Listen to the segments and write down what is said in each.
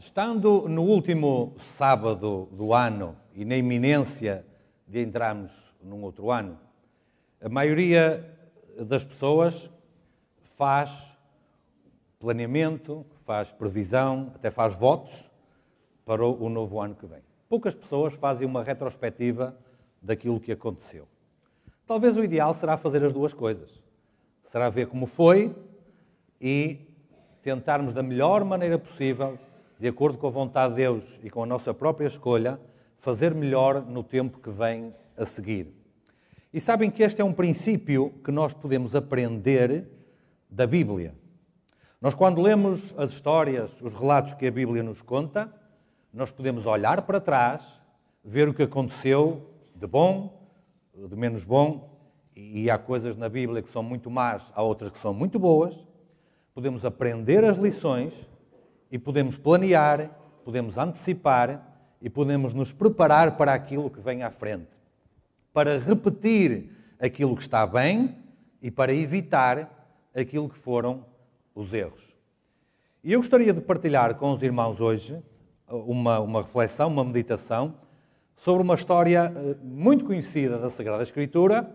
Estando no último sábado do ano e na iminência de entrarmos num outro ano, a maioria das pessoas faz planeamento, faz previsão, até faz votos para o novo ano que vem. Poucas pessoas fazem uma retrospectiva daquilo que aconteceu. Talvez o ideal será fazer as duas coisas. Será ver como foi e tentarmos da melhor maneira possível de acordo com a vontade de Deus e com a nossa própria escolha, fazer melhor no tempo que vem a seguir. E sabem que este é um princípio que nós podemos aprender da Bíblia. Nós, quando lemos as histórias, os relatos que a Bíblia nos conta, nós podemos olhar para trás, ver o que aconteceu de bom, de menos bom, e há coisas na Bíblia que são muito más, há outras que são muito boas. Podemos aprender as lições e podemos planear, podemos antecipar e podemos nos preparar para aquilo que vem à frente, para repetir aquilo que está bem e para evitar aquilo que foram os erros. E eu gostaria de partilhar com os irmãos hoje uh, uma, uma reflexão, uma meditação sobre uma história uh, muito conhecida da Sagrada Escritura,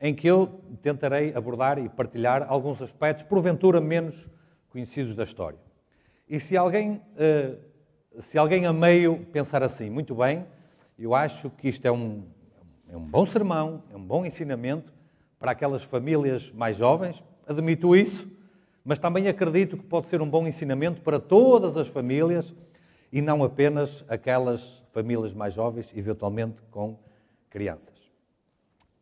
em que eu tentarei abordar e partilhar alguns aspectos, porventura menos conhecidos da história. E se alguém, eh, se alguém a meio pensar assim, muito bem, eu acho que isto é um, é um bom sermão, é um bom ensinamento para aquelas famílias mais jovens, admito isso, mas também acredito que pode ser um bom ensinamento para todas as famílias e não apenas aquelas famílias mais jovens, eventualmente com crianças.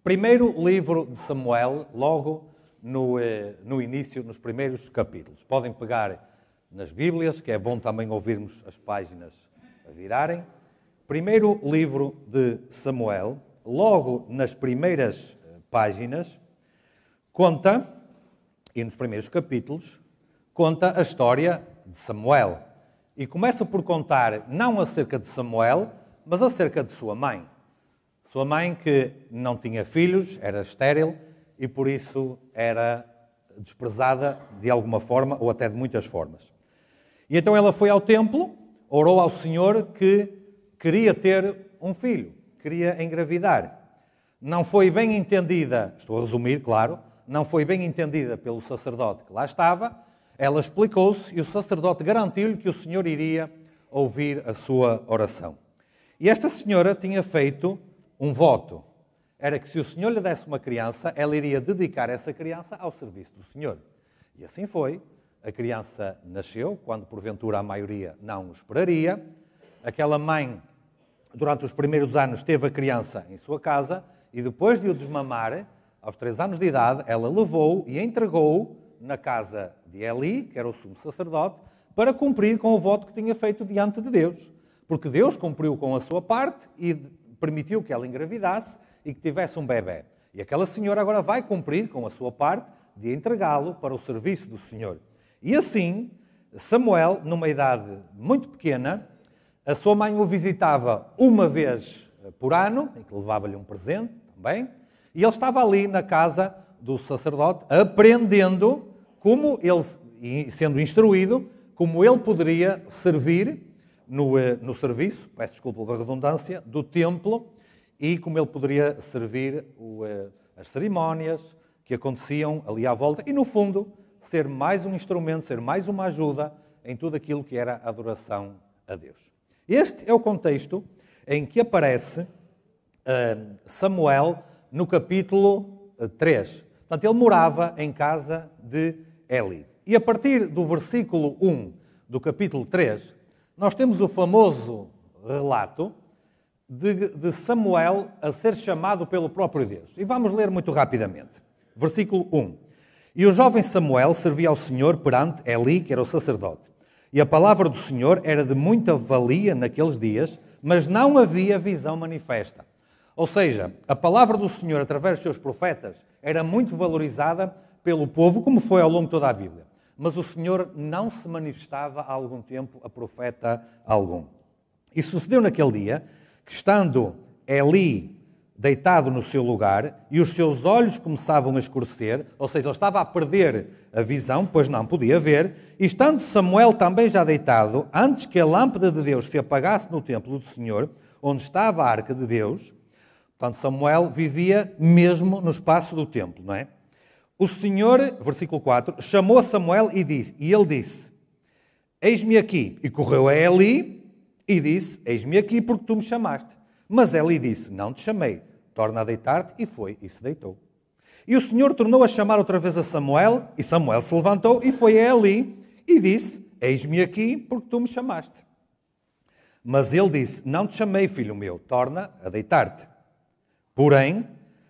Primeiro livro de Samuel, logo no, eh, no início, nos primeiros capítulos. Podem pegar nas Bíblias, que é bom também ouvirmos as páginas a virarem. Primeiro livro de Samuel, logo nas primeiras eh, páginas, conta, e nos primeiros capítulos, conta a história de Samuel. E começa por contar não acerca de Samuel, mas acerca de sua mãe. Sua mãe que não tinha filhos, era estéril e por isso era desprezada de alguma forma ou até de muitas formas. E então ela foi ao templo, orou ao Senhor que queria ter um filho, queria engravidar. Não foi bem entendida, estou a resumir, claro, não foi bem entendida pelo sacerdote que lá estava. Ela explicou-se e o sacerdote garantiu-lhe que o Senhor iria ouvir a sua oração. E esta senhora tinha feito um voto. Era que se o Senhor lhe desse uma criança, ela iria dedicar essa criança ao serviço do Senhor. E assim foi a criança nasceu, quando porventura a maioria não o esperaria. Aquela mãe, durante os primeiros anos, teve a criança em sua casa e depois de o desmamar, aos três anos de idade, ela levou e entregou na casa de Eli, que era o sumo sacerdote, para cumprir com o voto que tinha feito diante de Deus. Porque Deus cumpriu com a sua parte e permitiu que ela engravidasse e que tivesse um bebê. E aquela senhora agora vai cumprir com a sua parte de entregá-lo para o serviço do Senhor. E assim, Samuel, numa idade muito pequena, a sua mãe o visitava uma vez eh, por ano, e que levava-lhe um presente também, e ele estava ali na casa do sacerdote, aprendendo como ele, sendo instruído, como ele poderia servir no, eh, no serviço, peço desculpa pela redundância, do templo e como ele poderia servir o, eh, as cerimónias que aconteciam ali à volta e, no fundo, ser mais um instrumento, ser mais uma ajuda em tudo aquilo que era adoração a Deus. Este é o contexto em que aparece ah, Samuel no capítulo 3. Ah, Portanto, ele morava em casa de Eli. E a partir do versículo 1 do capítulo 3, nós temos o famoso relato de, de Samuel a ser chamado pelo próprio Deus. E vamos ler muito rapidamente. Versículo 1. E o jovem Samuel servia ao Senhor perante Eli, que era o sacerdote. E a palavra do Senhor era de muita valia naqueles dias, mas não havia visão manifesta. Ou seja, a palavra do Senhor através dos seus profetas era muito valorizada pelo povo, como foi ao longo de toda a Bíblia. Mas o Senhor não se manifestava há algum tempo a profeta algum. E sucedeu naquele dia que, estando Eli deitado no seu lugar e os seus olhos começavam a escurecer, ou seja, ele estava a perder a visão, pois não podia ver. E estando Samuel também já deitado, antes que a lâmpada de Deus se apagasse no templo do Senhor, onde estava a arca de Deus, portanto, Samuel vivia mesmo no espaço do templo, não é? O Senhor, versículo 4, chamou Samuel e disse, e ele disse: Eis-me aqui. E correu a Eli e disse: Eis-me aqui porque tu me chamaste. Mas Eli disse: Não te chamei torna a deitar-te, e foi, e se deitou. E o Senhor tornou a chamar outra vez a Samuel, e Samuel se levantou e foi a Eli, e disse: Eis-me aqui, porque tu me chamaste. Mas ele disse: Não te chamei, filho meu, torna a deitar-te. Porém,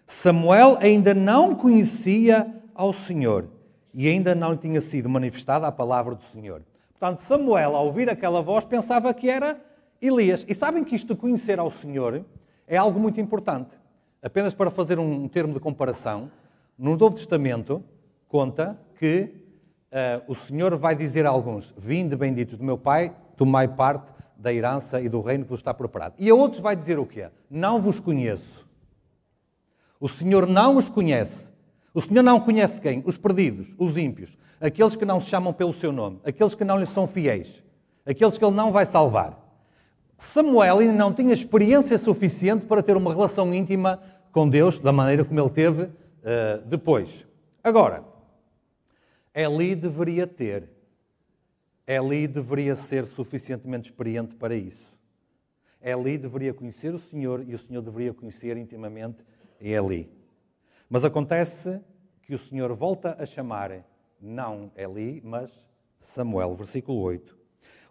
Samuel ainda não conhecia ao Senhor e ainda não lhe tinha sido manifestada a palavra do Senhor. Portanto, Samuel, ao ouvir aquela voz, pensava que era Elias. E sabem que isto de conhecer ao Senhor é algo muito importante. Apenas para fazer um termo de comparação, no Novo Testamento conta que uh, o Senhor vai dizer a alguns: Vinde benditos do meu Pai, tomai parte da herança e do reino que vos está preparado. E a outros vai dizer o quê? Não vos conheço. O Senhor não os conhece. O Senhor não conhece quem? Os perdidos, os ímpios, aqueles que não se chamam pelo seu nome, aqueles que não lhe são fiéis, aqueles que ele não vai salvar. Samuel ainda não tinha experiência suficiente para ter uma relação íntima com Deus da maneira como ele teve uh, depois. Agora, Eli deveria ter. Eli deveria ser suficientemente experiente para isso. Eli deveria conhecer o Senhor e o Senhor deveria conhecer intimamente Eli. Mas acontece que o Senhor volta a chamar não Eli, mas Samuel, versículo 8.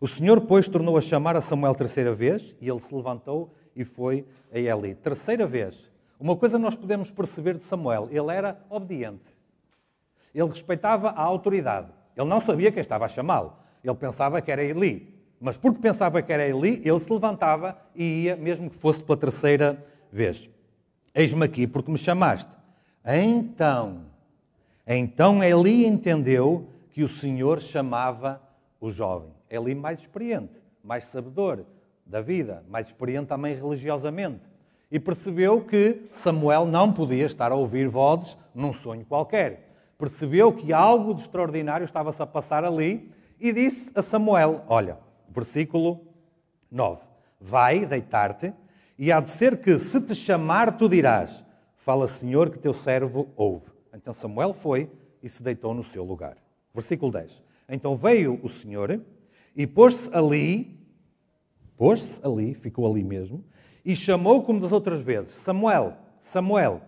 O Senhor, pois, tornou a chamar a Samuel terceira vez, e ele se levantou e foi a Eli. Terceira vez. Uma coisa nós podemos perceber de Samuel: ele era obediente. Ele respeitava a autoridade. Ele não sabia quem estava a chamá-lo. Ele pensava que era Eli. Mas porque pensava que era Eli, ele se levantava e ia, mesmo que fosse pela terceira vez. Eis-me aqui porque me chamaste. Então, então Eli entendeu que o Senhor chamava o jovem. É ali mais experiente, mais sabedor da vida, mais experiente também religiosamente. E percebeu que Samuel não podia estar a ouvir vozes num sonho qualquer. Percebeu que algo de extraordinário estava-se a passar ali e disse a Samuel: Olha, versículo 9: Vai deitar-te, e há de ser que, se te chamar, tu dirás: Fala, Senhor, que teu servo ouve. Então Samuel foi e se deitou no seu lugar. Versículo 10: Então veio o Senhor e pôs-se ali, pôs-se ali, ficou ali mesmo, e chamou como das outras vezes: Samuel, Samuel.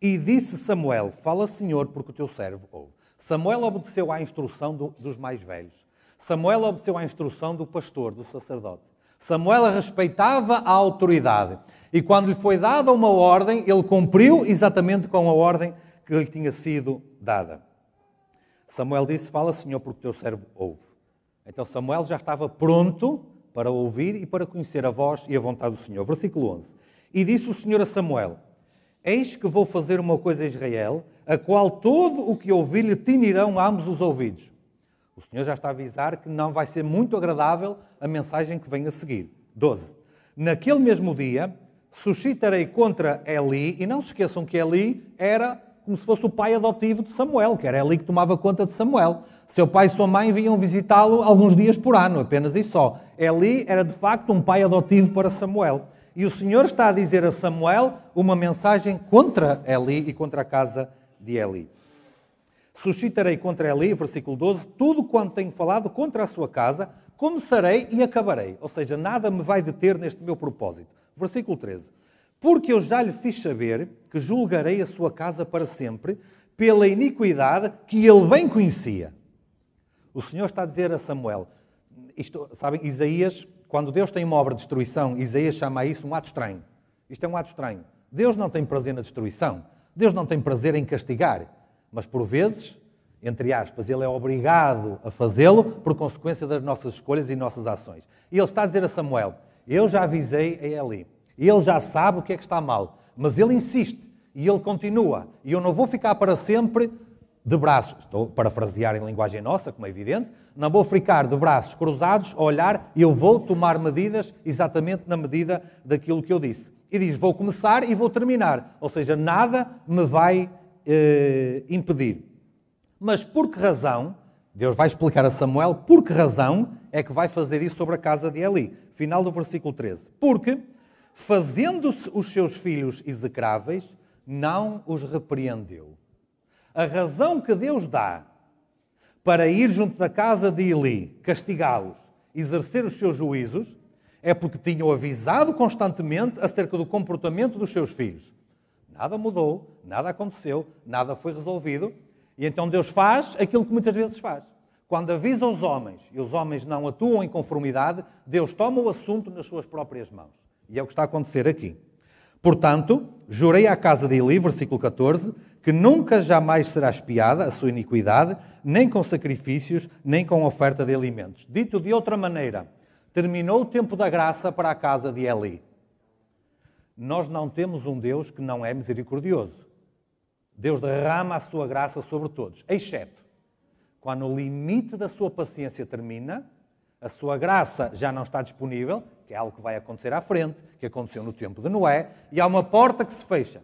E disse Samuel: Fala, Senhor, porque o teu servo ouve. Samuel obedeceu à instrução do, dos mais velhos. Samuel obedeceu à instrução do pastor, do sacerdote. Samuel respeitava a autoridade. E quando lhe foi dada uma ordem, ele cumpriu exatamente com a ordem que lhe tinha sido dada. Samuel disse: Fala, Senhor, porque o teu servo ouve. Então Samuel já estava pronto para ouvir e para conhecer a voz e a vontade do Senhor. Versículo 11. E disse o Senhor a Samuel: Eis que vou fazer uma coisa a Israel, a qual todo o que ouvir lhe tinirão ambos os ouvidos. O Senhor já está a avisar que não vai ser muito agradável a mensagem que vem a seguir. 12. Naquele mesmo dia, suscitarei contra Eli, e não se esqueçam que Eli era como se fosse o pai adotivo de Samuel, que era Eli que tomava conta de Samuel. Seu pai e sua mãe vinham visitá-lo alguns dias por ano, apenas e só. Eli era de facto um pai adotivo para Samuel. E o Senhor está a dizer a Samuel uma mensagem contra Eli e contra a casa de Eli. Suscitarei contra Eli, versículo 12, tudo quanto tenho falado contra a sua casa, começarei e acabarei. Ou seja, nada me vai deter neste meu propósito. Versículo 13. Porque eu já lhe fiz saber que julgarei a sua casa para sempre pela iniquidade que ele bem conhecia. O Senhor está a dizer a Samuel, isto, sabem, Isaías, quando Deus tem uma obra de destruição, Isaías chama isso um ato estranho. Isto é um ato estranho. Deus não tem prazer na destruição. Deus não tem prazer em castigar. Mas por vezes, entre aspas, ele é obrigado a fazê-lo por consequência das nossas escolhas e nossas ações. E ele está a dizer a Samuel: Eu já avisei a Eli. Ele já sabe o que é que está mal. Mas ele insiste. E ele continua. E eu não vou ficar para sempre de braços, estou parafrasear em linguagem nossa, como é evidente, não vou ficar de braços cruzados a olhar, eu vou tomar medidas exatamente na medida daquilo que eu disse. E diz: vou começar e vou terminar, ou seja, nada me vai eh, impedir. Mas por que razão, Deus vai explicar a Samuel por que razão é que vai fazer isso sobre a casa de Eli, final do versículo 13. Porque, fazendo-se os seus filhos execráveis, não os repreendeu a razão que Deus dá para ir junto da casa de Eli, castigá-los, exercer os seus juízos, é porque tinham avisado constantemente acerca do comportamento dos seus filhos. Nada mudou, nada aconteceu, nada foi resolvido, e então Deus faz aquilo que muitas vezes faz. Quando avisa os homens e os homens não atuam em conformidade, Deus toma o assunto nas suas próprias mãos. E é o que está a acontecer aqui. Portanto, jurei à casa de Eli, versículo 14, que nunca jamais será espiada a sua iniquidade, nem com sacrifícios, nem com oferta de alimentos. Dito de outra maneira, terminou o tempo da graça para a casa de Eli. Nós não temos um Deus que não é misericordioso. Deus derrama a sua graça sobre todos, exceto quando o limite da sua paciência termina, a sua graça já não está disponível, que é algo que vai acontecer à frente, que aconteceu no tempo de Noé, e há uma porta que se fecha.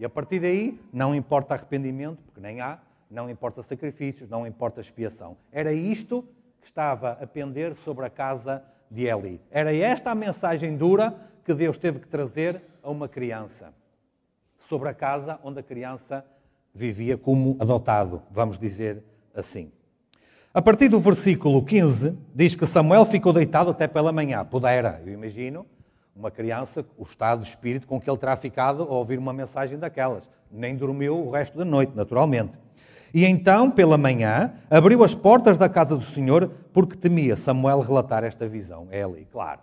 E a partir daí, não importa arrependimento, porque nem há, não importa sacrifícios, não importa expiação. Era isto que estava a pender sobre a casa de Eli. Era esta a mensagem dura que Deus teve que trazer a uma criança. Sobre a casa onde a criança vivia como adotado, vamos dizer assim. A partir do versículo 15, diz que Samuel ficou deitado até pela manhã. Pudera, eu imagino, uma criança, o estado de espírito com que ele terá ficado ao ouvir uma mensagem daquelas. Nem dormiu o resto da noite, naturalmente. E então, pela manhã, abriu as portas da casa do Senhor, porque temia Samuel relatar esta visão. É ali, claro.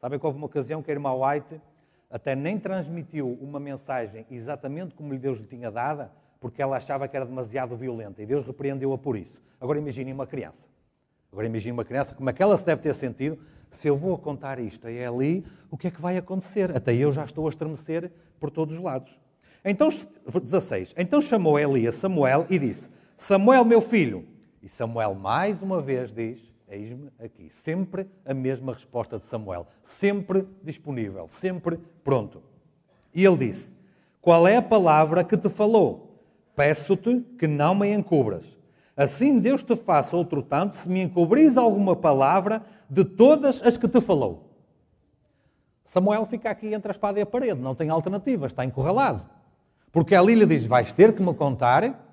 Sabem que houve uma ocasião que a irmã White até nem transmitiu uma mensagem exatamente como Deus lhe tinha dada, porque ela achava que era demasiado violenta e Deus repreendeu-a por isso. Agora imagine uma criança. Agora imagine uma criança, como é que ela se deve ter sentido se eu vou contar isto a Eli, o que é que vai acontecer? Até eu já estou a estremecer por todos os lados. Então, 16. Então chamou Eli a Samuel e disse: Samuel, meu filho. E Samuel mais uma vez diz: Eis-me aqui. Sempre a mesma resposta de Samuel. Sempre disponível, sempre pronto. E ele disse: Qual é a palavra que te falou? Peço-te que não me encubras. Assim Deus te faça outro tanto, se me encobris alguma palavra de todas as que te falou. Samuel fica aqui entre a espada e a parede, não tem alternativa, está encurralado. Porque ali lhe diz: Vais ter que me contar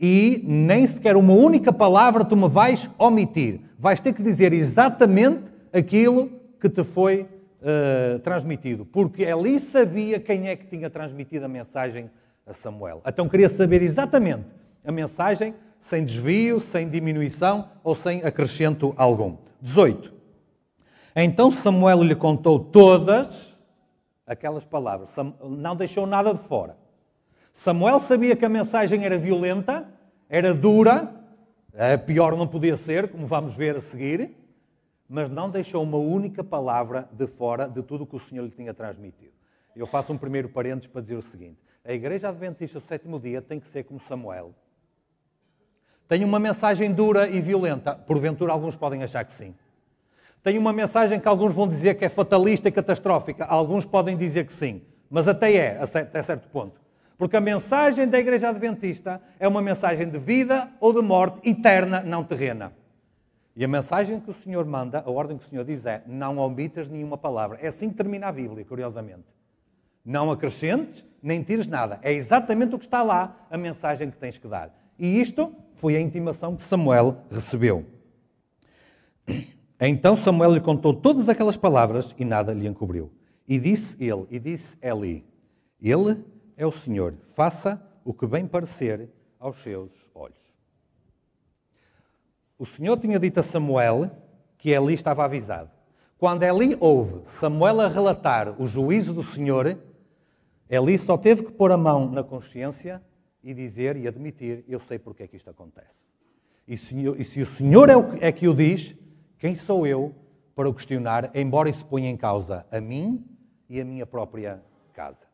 e nem sequer uma única palavra tu me vais omitir. Vais ter que dizer exatamente aquilo que te foi uh, transmitido. Porque ali sabia quem é que tinha transmitido a mensagem a Samuel. Então queria saber exatamente a mensagem sem desvio, sem diminuição ou sem acrescento algum. 18. Então Samuel lhe contou todas aquelas palavras, não deixou nada de fora. Samuel sabia que a mensagem era violenta, era dura, pior não podia ser, como vamos ver a seguir, mas não deixou uma única palavra de fora de tudo o que o Senhor lhe tinha transmitido. Eu faço um primeiro parênteses para dizer o seguinte: a Igreja Adventista do Sétimo Dia tem que ser como Samuel. Tem uma mensagem dura e violenta. Porventura, alguns podem achar que sim. Tem uma mensagem que alguns vão dizer que é fatalista e catastrófica. Alguns podem dizer que sim. Mas até é, até certo ponto. Porque a mensagem da Igreja Adventista é uma mensagem de vida ou de morte eterna, não terrena. E a mensagem que o Senhor manda, a ordem que o Senhor diz é: não omitas nenhuma palavra. É assim que termina a Bíblia, curiosamente. Não acrescentes, nem tires nada. É exatamente o que está lá, a mensagem que tens que dar. E isto foi a intimação que Samuel recebeu. Então Samuel lhe contou todas aquelas palavras e nada lhe encobriu. E disse ele, e disse Eli: Ele é o Senhor, faça o que bem parecer aos seus olhos. O Senhor tinha dito a Samuel que Eli estava avisado. Quando Eli ouve Samuel a relatar o juízo do Senhor, Eli só teve que pôr a mão na consciência e dizer e admitir: Eu sei porque é que isto acontece. E, senhor, e se o Senhor é, o, é que o diz, quem sou eu para o questionar, embora isso ponha em causa a mim e a minha própria casa?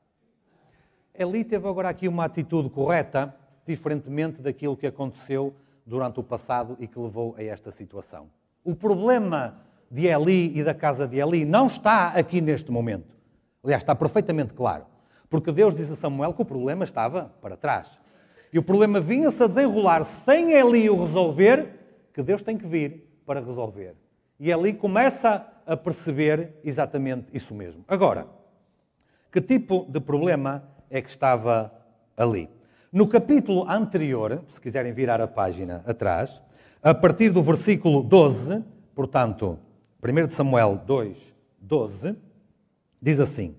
Eli teve agora aqui uma atitude correta, diferentemente daquilo que aconteceu durante o passado e que levou a esta situação. O problema de Eli e da casa de Eli não está aqui neste momento. Aliás, está perfeitamente claro. Porque Deus diz a Samuel que o problema estava para trás e o problema vinha-se a desenrolar sem Eli o resolver, que Deus tem que vir para resolver. E Eli começa a perceber exatamente isso mesmo. Agora, que tipo de problema é que estava ali? No capítulo anterior, se quiserem virar a página atrás, a partir do versículo 12, portanto, 1 Samuel 2, 12, diz assim: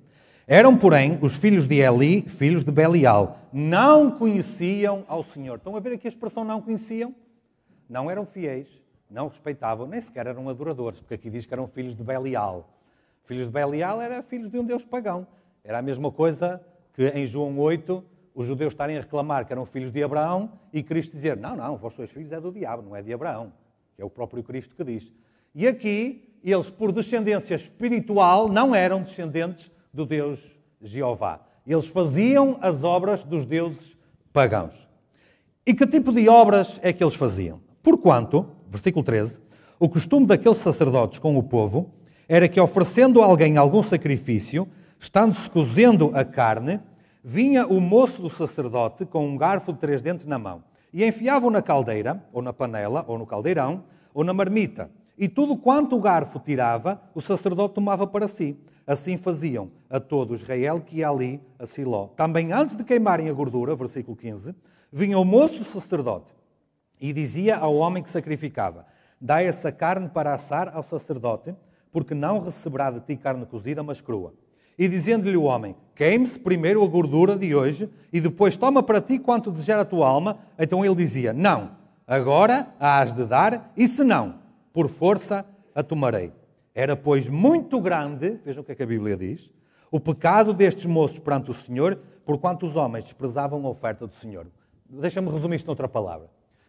eram, porém, os filhos de Eli, filhos de Belial. Não conheciam ao Senhor. Estão a ver aqui a expressão não conheciam? Não eram fiéis, não respeitavam, nem sequer eram adoradores, porque aqui diz que eram filhos de Belial. Filhos de Belial eram filhos de um deus pagão. Era a mesma coisa que em João 8 os judeus estarem a reclamar que eram filhos de Abraão e Cristo dizer: Não, não, vós sois filhos é do diabo, não é de Abraão. Que é o próprio Cristo que diz. E aqui, eles, por descendência espiritual, não eram descendentes do Deus Jeová. Eles faziam as obras dos deuses pagãos. E que tipo de obras é que eles faziam? Porquanto, versículo 13, o costume daqueles sacerdotes com o povo era que, oferecendo a alguém algum sacrifício, estando-se cozendo a carne, vinha o moço do sacerdote com um garfo de três dentes na mão e enfiava-o na caldeira, ou na panela, ou no caldeirão, ou na marmita. E tudo quanto o garfo tirava, o sacerdote tomava para si. Assim faziam a todo Israel que ia ali a Siló. Também antes de queimarem a gordura, versículo 15, vinha o moço sacerdote e dizia ao homem que sacrificava: Dai essa carne para assar ao sacerdote, porque não receberá de ti carne cozida, mas crua. E dizendo-lhe o homem: Queime-se primeiro a gordura de hoje, e depois toma para ti quanto desejar a tua alma. Então ele dizia: Não, agora a has de dar, e se não, por força a tomarei. Era, pois, muito grande, vejam o que, é que a Bíblia diz, o pecado destes moços perante o Senhor, porquanto os homens desprezavam a oferta do Senhor. Deixa-me resumir isto noutra palavra.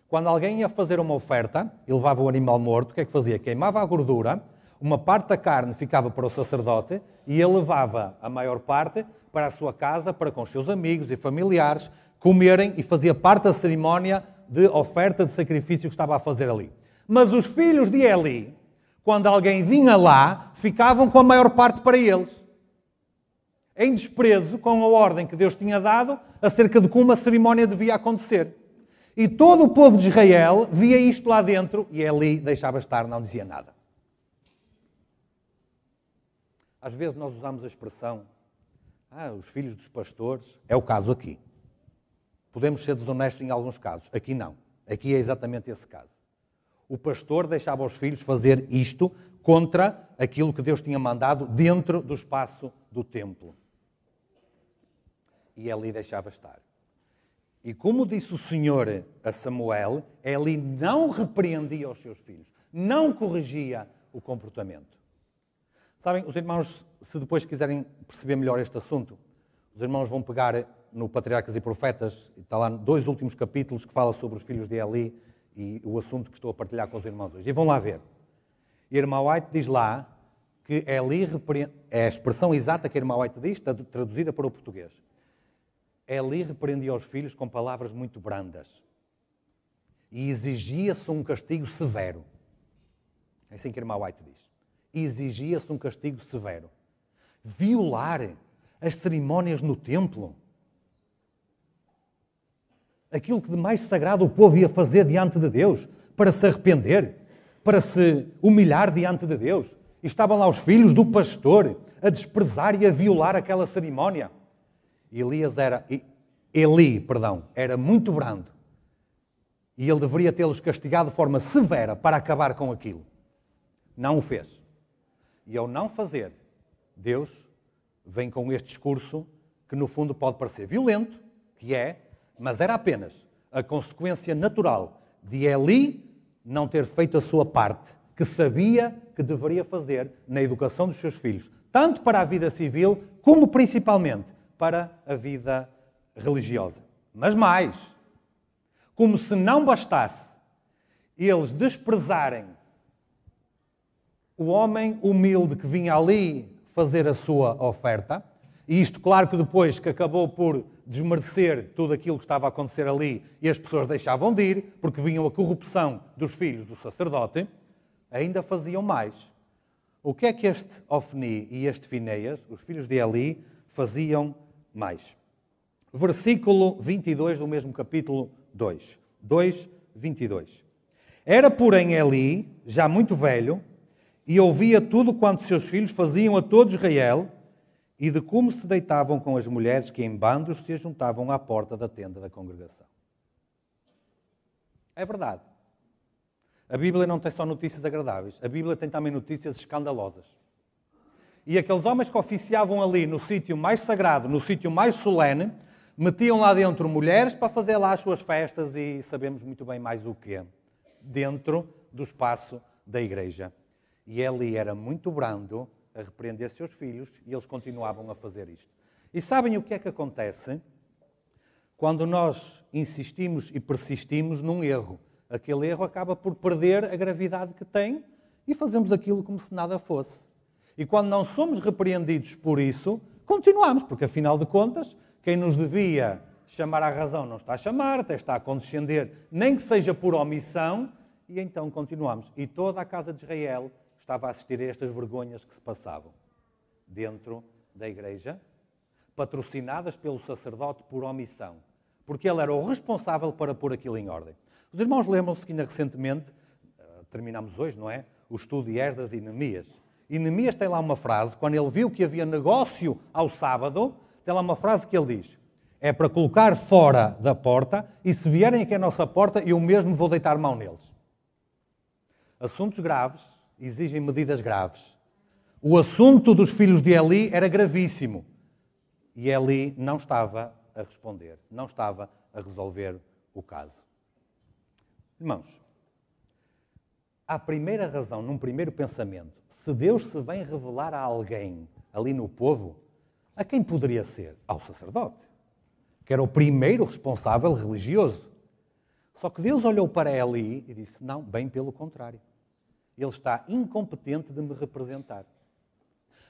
Quando alguém ia fazer uma oferta e levava o animal morto, o que é que fazia? Queimava a gordura, uma parte da carne ficava para o sacerdote e ele levava a maior parte para a sua casa, para com os seus amigos e familiares comerem e fazia parte da cerimónia de oferta de sacrifício que estava a fazer ali. Mas os filhos de Eli, quando alguém vinha lá, ficavam com a maior parte para eles. Em desprezo com a ordem que Deus tinha dado acerca de como uma cerimónia devia acontecer. E todo o povo de Israel via isto lá dentro e ali deixava estar, não dizia nada. Às vezes nós usamos a expressão, ah, os filhos dos pastores, é o caso aqui. Podemos ser desonestos em alguns casos, aqui não. Aqui é exatamente esse caso. O pastor deixava os filhos fazer isto contra aquilo que Deus tinha mandado dentro do espaço do templo. E Eli deixava estar. E como disse o Senhor a Samuel, Eli não repreendia os seus filhos, não corrigia o comportamento. Sabem, os irmãos, se depois quiserem perceber melhor este assunto, os irmãos vão pegar no Patriarcas e Profetas, está lá dois últimos capítulos que fala sobre os filhos de Eli, e o assunto que estou a partilhar com os irmãos hoje. E vão lá ver. Irmã White diz lá que Eli é, é a expressão exata que a irmã White diz, está traduzida para o português. É ali repreendia os filhos com palavras muito brandas e exigia-se um castigo severo. É assim que a irmã White diz. Exigia-se um castigo severo. Violar as cerimónias no templo aquilo que de mais sagrado o povo ia fazer diante de Deus, para se arrepender, para se humilhar diante de Deus. E estavam lá os filhos do pastor a desprezar e a violar aquela cerimónia. E Elias era, Eli, perdão, era muito brando. E ele deveria tê-los castigado de forma severa para acabar com aquilo. Não o fez. E ao não fazer, Deus vem com este discurso que no fundo pode parecer violento, que é, mas era apenas a consequência natural de Eli não ter feito a sua parte, que sabia que deveria fazer na educação dos seus filhos, tanto para a vida civil como principalmente para a vida religiosa. Mas mais, como se não bastasse eles desprezarem o homem humilde que vinha ali fazer a sua oferta, e isto, claro que depois que acabou por desmerecer tudo aquilo que estava a acontecer ali e as pessoas deixavam de ir, porque vinham a corrupção dos filhos do sacerdote, ainda faziam mais. O que é que este Ofni e este Fineias, os filhos de Eli, faziam mais? Versículo 22 do mesmo capítulo 2. 2, 22. Era, porém, Eli, já muito velho, e ouvia tudo quanto seus filhos faziam a todo Israel, e de como se deitavam com as mulheres que em bandos se juntavam à porta da tenda da congregação. É verdade. A Bíblia não tem só notícias agradáveis, a Bíblia tem também notícias escandalosas. E aqueles homens que oficiavam ali no sítio mais sagrado, no sítio mais solene, metiam lá dentro mulheres para fazer lá as suas festas e sabemos muito bem mais o quê. Dentro do espaço da igreja. E ali era muito brando a repreender seus filhos e eles continuavam a fazer isto. E sabem o que é que acontece quando nós insistimos e persistimos num erro? Aquele erro acaba por perder a gravidade que tem e fazemos aquilo como se nada fosse. E quando não somos repreendidos por isso, continuamos, porque afinal de contas, quem nos devia chamar à razão não está a chamar, até está a condescender, nem que seja por omissão, e então continuamos. E toda a casa de Israel estava a assistir a estas vergonhas que se passavam dentro da igreja, patrocinadas pelo sacerdote por omissão, porque ele era o responsável para pôr aquilo em ordem. Os irmãos lembram-se que ainda recentemente, eh, terminamos hoje, não é? O estudo de Esdras e Neemias. E Neemias tem lá uma frase, quando ele viu que havia negócio ao sábado, tem lá uma frase que ele diz: É para colocar fora da porta, e se vierem aqui à nossa porta, eu mesmo vou deitar mão neles. Assuntos graves, exigem medidas graves. O assunto dos filhos de Eli era gravíssimo e Eli não estava a responder, não estava a resolver o caso. Irmãos, a primeira razão, num primeiro pensamento, se Deus se vem revelar a alguém ali no povo, a quem poderia ser? Ao sacerdote, que era o primeiro responsável religioso. Só que Deus olhou para Eli e disse: Não, bem pelo contrário. Ele está incompetente de me representar.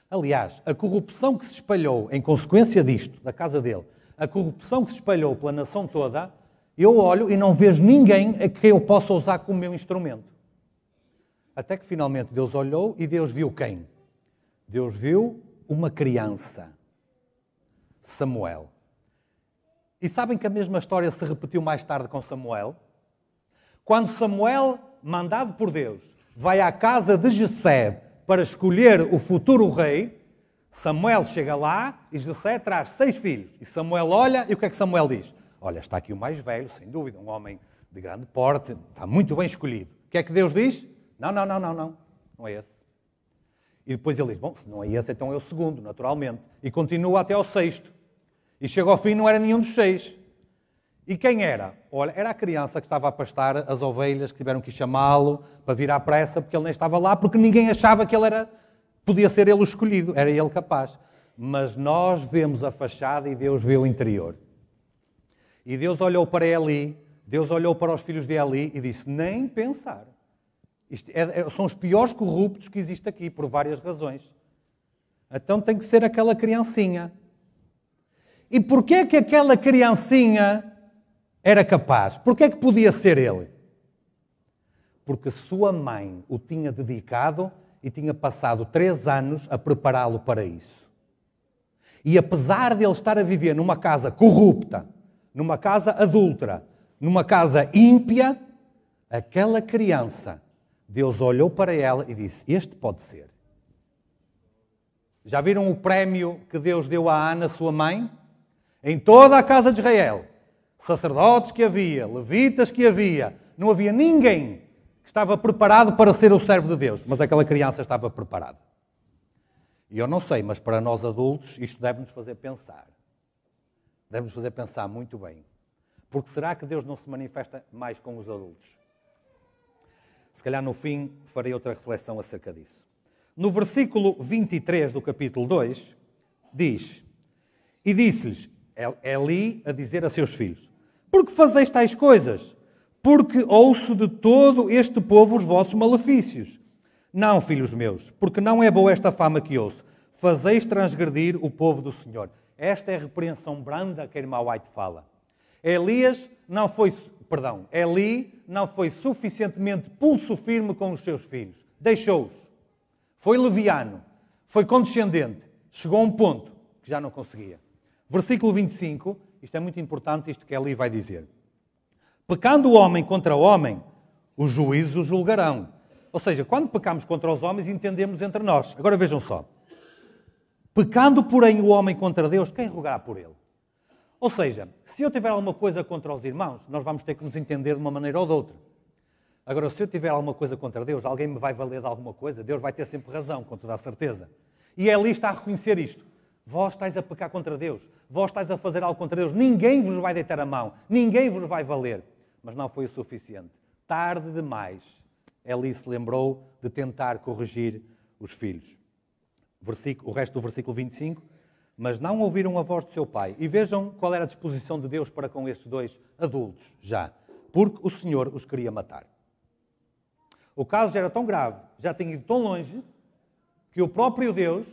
Aliás, a corrupção que se espalhou em consequência disto, da casa dele, a corrupção que se espalhou pela nação toda, eu olho e não vejo ninguém a quem eu possa usar como meu instrumento. Até que finalmente Deus olhou e Deus viu quem? Deus viu uma criança, Samuel. E sabem que a mesma história se repetiu mais tarde com Samuel? Quando Samuel, mandado por Deus, vai à casa de Jessé para escolher o futuro rei. Samuel chega lá e Jessé traz seis filhos. E Samuel olha e o que é que Samuel diz? Olha, está aqui o mais velho, sem dúvida, um homem de grande porte, está muito bem escolhido. O que é que Deus diz? Não, não, não, não, não, não é esse. E depois ele diz, bom, se não é esse, então é o segundo, naturalmente. E continua até ao sexto. E chega ao fim não era nenhum dos seis. E quem era? Olha, era a criança que estava a pastar as ovelhas que tiveram que chamá-lo para vir à pressa porque ele nem estava lá, porque ninguém achava que ele era, podia ser ele o escolhido, era ele capaz. Mas nós vemos a fachada e Deus vê o interior. E Deus olhou para Eli, Deus olhou para os filhos de Eli e disse: Nem pensar. É, é, são os piores corruptos que existe aqui, por várias razões. Então tem que ser aquela criancinha. E porquê é que aquela criancinha era capaz. Porque é que podia ser ele? Porque sua mãe o tinha dedicado e tinha passado três anos a prepará-lo para isso. E apesar de ele estar a viver numa casa corrupta, numa casa adúltera, numa casa ímpia, aquela criança, Deus olhou para ela e disse: Este pode ser. Já viram o prémio que Deus deu a Ana, sua mãe? Em toda a casa de Israel Sacerdotes que havia, levitas que havia, não havia ninguém que estava preparado para ser o servo de Deus, mas aquela criança estava preparada. E eu não sei, mas para nós adultos isto deve-nos fazer pensar. Deve-nos fazer pensar muito bem. Porque será que Deus não se manifesta mais com os adultos? Se calhar no fim farei outra reflexão acerca disso. No versículo 23 do capítulo 2, diz: E disse-lhes, é, é ali a dizer a seus filhos: por que fazeis tais coisas? Porque ouço de todo este povo os vossos malefícios. Não, filhos meus, porque não é boa esta fama que ouço. Fazeis transgredir o povo do Senhor. Esta é a repreensão branda que a irmã White fala. Elias não foi, perdão, Eli não foi suficientemente pulso firme com os seus filhos. Deixou-os. Foi leviano, foi condescendente. Chegou a um ponto que já não conseguia. Versículo 25 isto é muito importante, isto que ali vai dizer. Pecando o homem contra o homem, os juízes o julgarão. Ou seja, quando pecamos contra os homens, entendemos entre nós. Agora vejam só. Pecando, porém, o homem contra Deus, quem rogará por ele? Ou seja, se eu tiver alguma coisa contra os irmãos, nós vamos ter que nos entender de uma maneira ou de outra. Agora, se eu tiver alguma coisa contra Deus, alguém me vai valer de alguma coisa, Deus vai ter sempre razão, com toda a certeza. E ali está a reconhecer isto. Vós estáis a pecar contra Deus, vós estáis a fazer algo contra Deus, ninguém vos vai deitar a mão, ninguém vos vai valer. Mas não foi o suficiente. Tarde demais, Eli se lembrou de tentar corrigir os filhos. o resto do versículo 25. Mas não ouviram a voz do seu pai. E vejam qual era a disposição de Deus para com estes dois adultos, já. Porque o Senhor os queria matar. O caso já era tão grave, já tinha ido tão longe, que o próprio Deus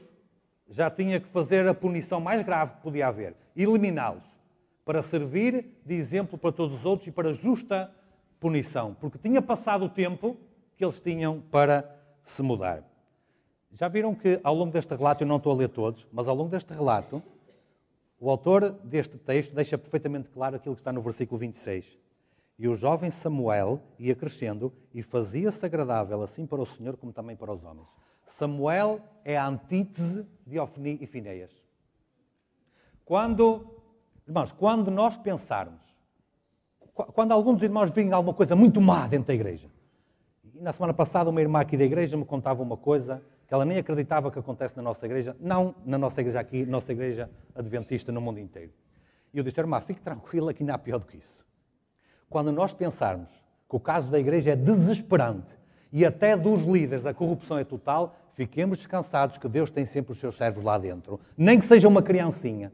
já tinha que fazer a punição mais grave que podia haver, eliminá-los, para servir de exemplo para todos os outros e para justa punição, porque tinha passado o tempo que eles tinham para se mudar. Já viram que ao longo deste relato, eu não estou a ler todos, mas ao longo deste relato, o autor deste texto deixa perfeitamente claro aquilo que está no versículo 26. E o jovem Samuel ia crescendo e fazia-se agradável assim para o Senhor como também para os homens. Samuel é a antítese de Ofni e Fineias. Quando, irmãos, quando nós pensarmos, quando alguns irmãos veem alguma coisa muito má dentro da igreja, e na semana passada uma irmã aqui da igreja me contava uma coisa que ela nem acreditava que acontece na nossa igreja, não na nossa igreja aqui, nossa igreja adventista no mundo inteiro. E eu disse, irmã, fique tranquila que não há pior do que isso. Quando nós pensarmos que o caso da igreja é desesperante e até dos líderes a corrupção é total, fiquemos descansados que Deus tem sempre os seus servos lá dentro, nem que seja uma criancinha.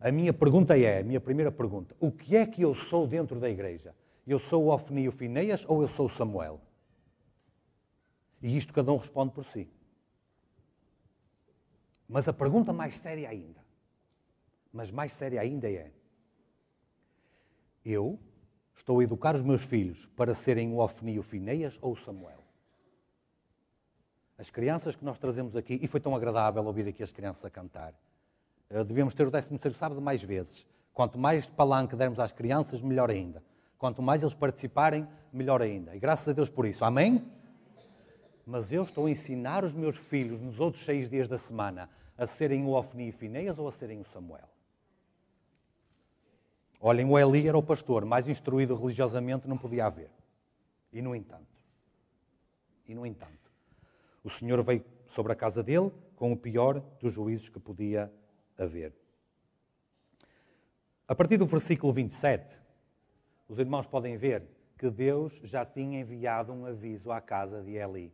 A minha pergunta é, a minha primeira pergunta, o que é que eu sou dentro da igreja? Eu sou o Ofni e o Fineias ou eu sou o Samuel? E isto cada um responde por si. Mas a pergunta mais séria ainda, mas mais séria ainda é: eu Estou a educar os meus filhos para serem o Ofni e o Fineias ou o Samuel? As crianças que nós trazemos aqui, e foi tão agradável ouvir aqui as crianças a cantar, eh, devemos ter o 13º sábado mais vezes. Quanto mais palanque dermos às crianças, melhor ainda. Quanto mais eles participarem, melhor ainda. E graças a Deus por isso. Amém? Mas eu estou a ensinar os meus filhos nos outros seis dias da semana a serem o Ofni e Fineias ou a serem o Samuel. Olhem, o Eli era o pastor mais instruído religiosamente, não podia haver. E no entanto, e no entanto, o Senhor veio sobre a casa dele com o pior dos juízos que podia haver. A partir do versículo 27, os irmãos podem ver que Deus já tinha enviado um aviso à casa de Eli.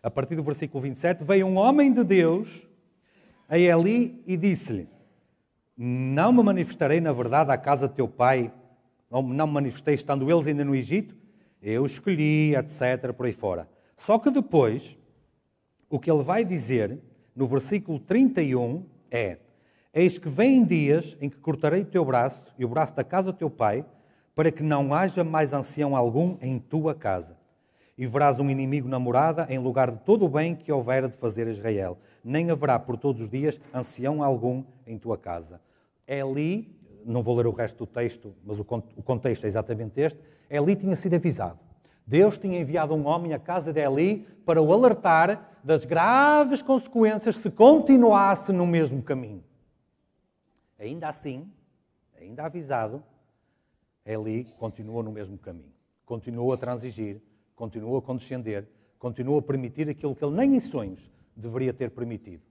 A partir do versículo 27, veio um homem de Deus a Eli e disse-lhe: não me manifestarei, na verdade, à casa de teu pai, não, não me manifestei estando eles ainda no Egito, eu escolhi, etc., por aí fora. Só que depois, o que ele vai dizer no versículo 31 é: Eis que vêm dias em que cortarei o teu braço e o braço da casa do teu pai, para que não haja mais ancião algum em tua casa. E verás um inimigo na morada em lugar de todo o bem que houver de fazer a Israel. Nem haverá por todos os dias ancião algum em tua casa. É ali, não vou ler o resto do texto, mas o contexto é exatamente este, Eli é tinha sido avisado. Deus tinha enviado um homem à casa de Eli para o alertar das graves consequências se continuasse no mesmo caminho. Ainda assim, ainda avisado, Eli continuou no mesmo caminho. Continuou a transigir, continuou a condescender, continuou a permitir aquilo que ele nem em sonhos deveria ter permitido,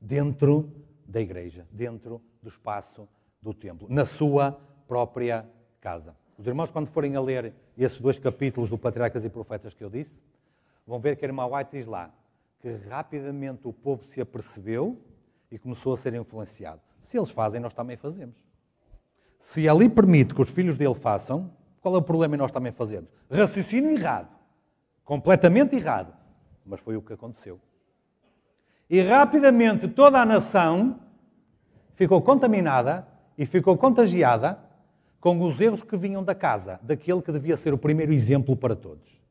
dentro da igreja, dentro do espaço do templo, na sua própria casa. Os irmãos, quando forem a ler esses dois capítulos do Patriarcas e Profetas que eu disse, vão ver que a irmã White diz lá que rapidamente o povo se apercebeu e começou a ser influenciado. Se eles fazem, nós também fazemos. Se ali permite que os filhos dele façam, qual é o problema e nós também fazemos Raciocínio errado. Completamente errado. Mas foi o que aconteceu. E rapidamente toda a nação ficou contaminada e ficou contagiada com os erros que vinham da casa, daquele que devia ser o primeiro exemplo para todos.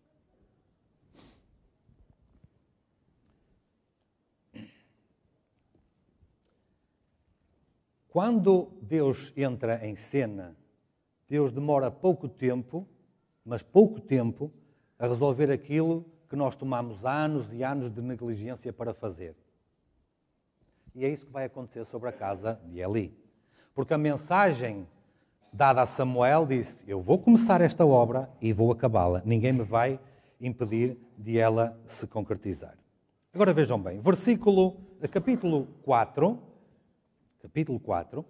Quando Deus entra em cena, Deus demora pouco tempo, mas pouco tempo, a resolver aquilo que nós tomamos anos e anos de negligência para fazer. E é isso que vai acontecer sobre a casa de Eli. Porque a mensagem dada a Samuel disse: Eu vou começar esta obra e vou acabá-la. Ninguém me vai impedir de ela se concretizar. Agora vejam bem, versículo, eh, capítulo 4, capítulo 4.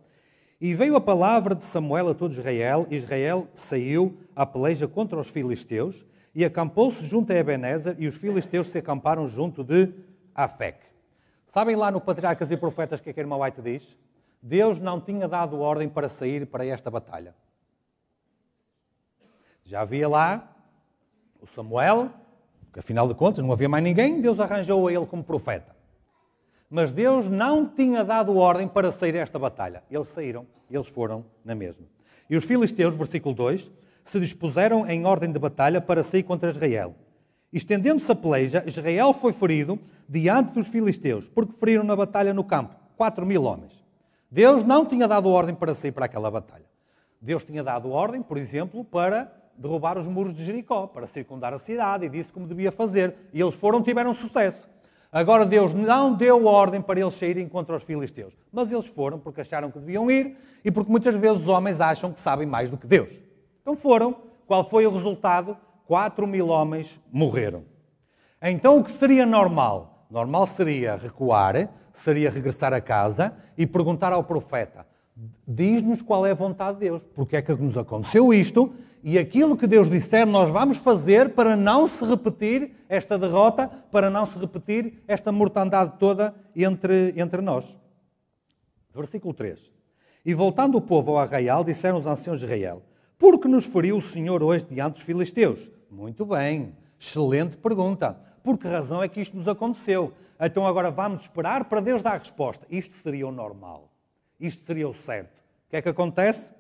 E veio a palavra de Samuel a todo Israel, Israel saiu à peleja contra os filisteus e acampou-se junto a Ebenezer, e os filisteus se acamparam junto de Afec. Sabem lá no Patriarcas e Profetas o que é que a irmã White diz? Deus não tinha dado ordem para sair para esta batalha. Já havia lá o Samuel, que afinal de contas não havia mais ninguém, Deus arranjou a ele como profeta. Mas Deus não tinha dado ordem para sair a esta batalha. Eles saíram, eles foram na mesma. E os filisteus, versículo 2, se dispuseram em ordem de batalha para sair contra Israel. Estendendo-se a peleja, Israel foi ferido diante dos filisteus, porque feriram na batalha no campo 4 mil homens. Deus não tinha dado ordem para sair para aquela batalha. Deus tinha dado ordem, por exemplo, para derrubar os muros de Jericó, para circundar a cidade, e disse como devia fazer. E eles foram, tiveram sucesso. Agora, Deus não deu ordem para eles saírem contra os filisteus. Mas eles foram porque acharam que deviam ir e porque muitas vezes os homens acham que sabem mais do que Deus. Então foram. Qual foi o resultado? 4 mil homens morreram. Então o que seria normal? Normal seria recuar, seria regressar a casa e perguntar ao profeta: diz-nos qual é a vontade de Deus, porque é que nos aconteceu isto e aquilo que Deus disser nós vamos fazer para não se repetir esta derrota, para não se repetir esta mortandade toda entre, entre nós. Versículo 3. E voltando o povo ao arraial, disseram os anciãos de Israel: porque nos feriu o Senhor hoje diante dos filisteus? Muito bem, excelente pergunta. Por que razão é que isto nos aconteceu? Então agora vamos esperar para Deus dar a resposta. Isto seria o normal. Isto seria o certo. O que é que acontece?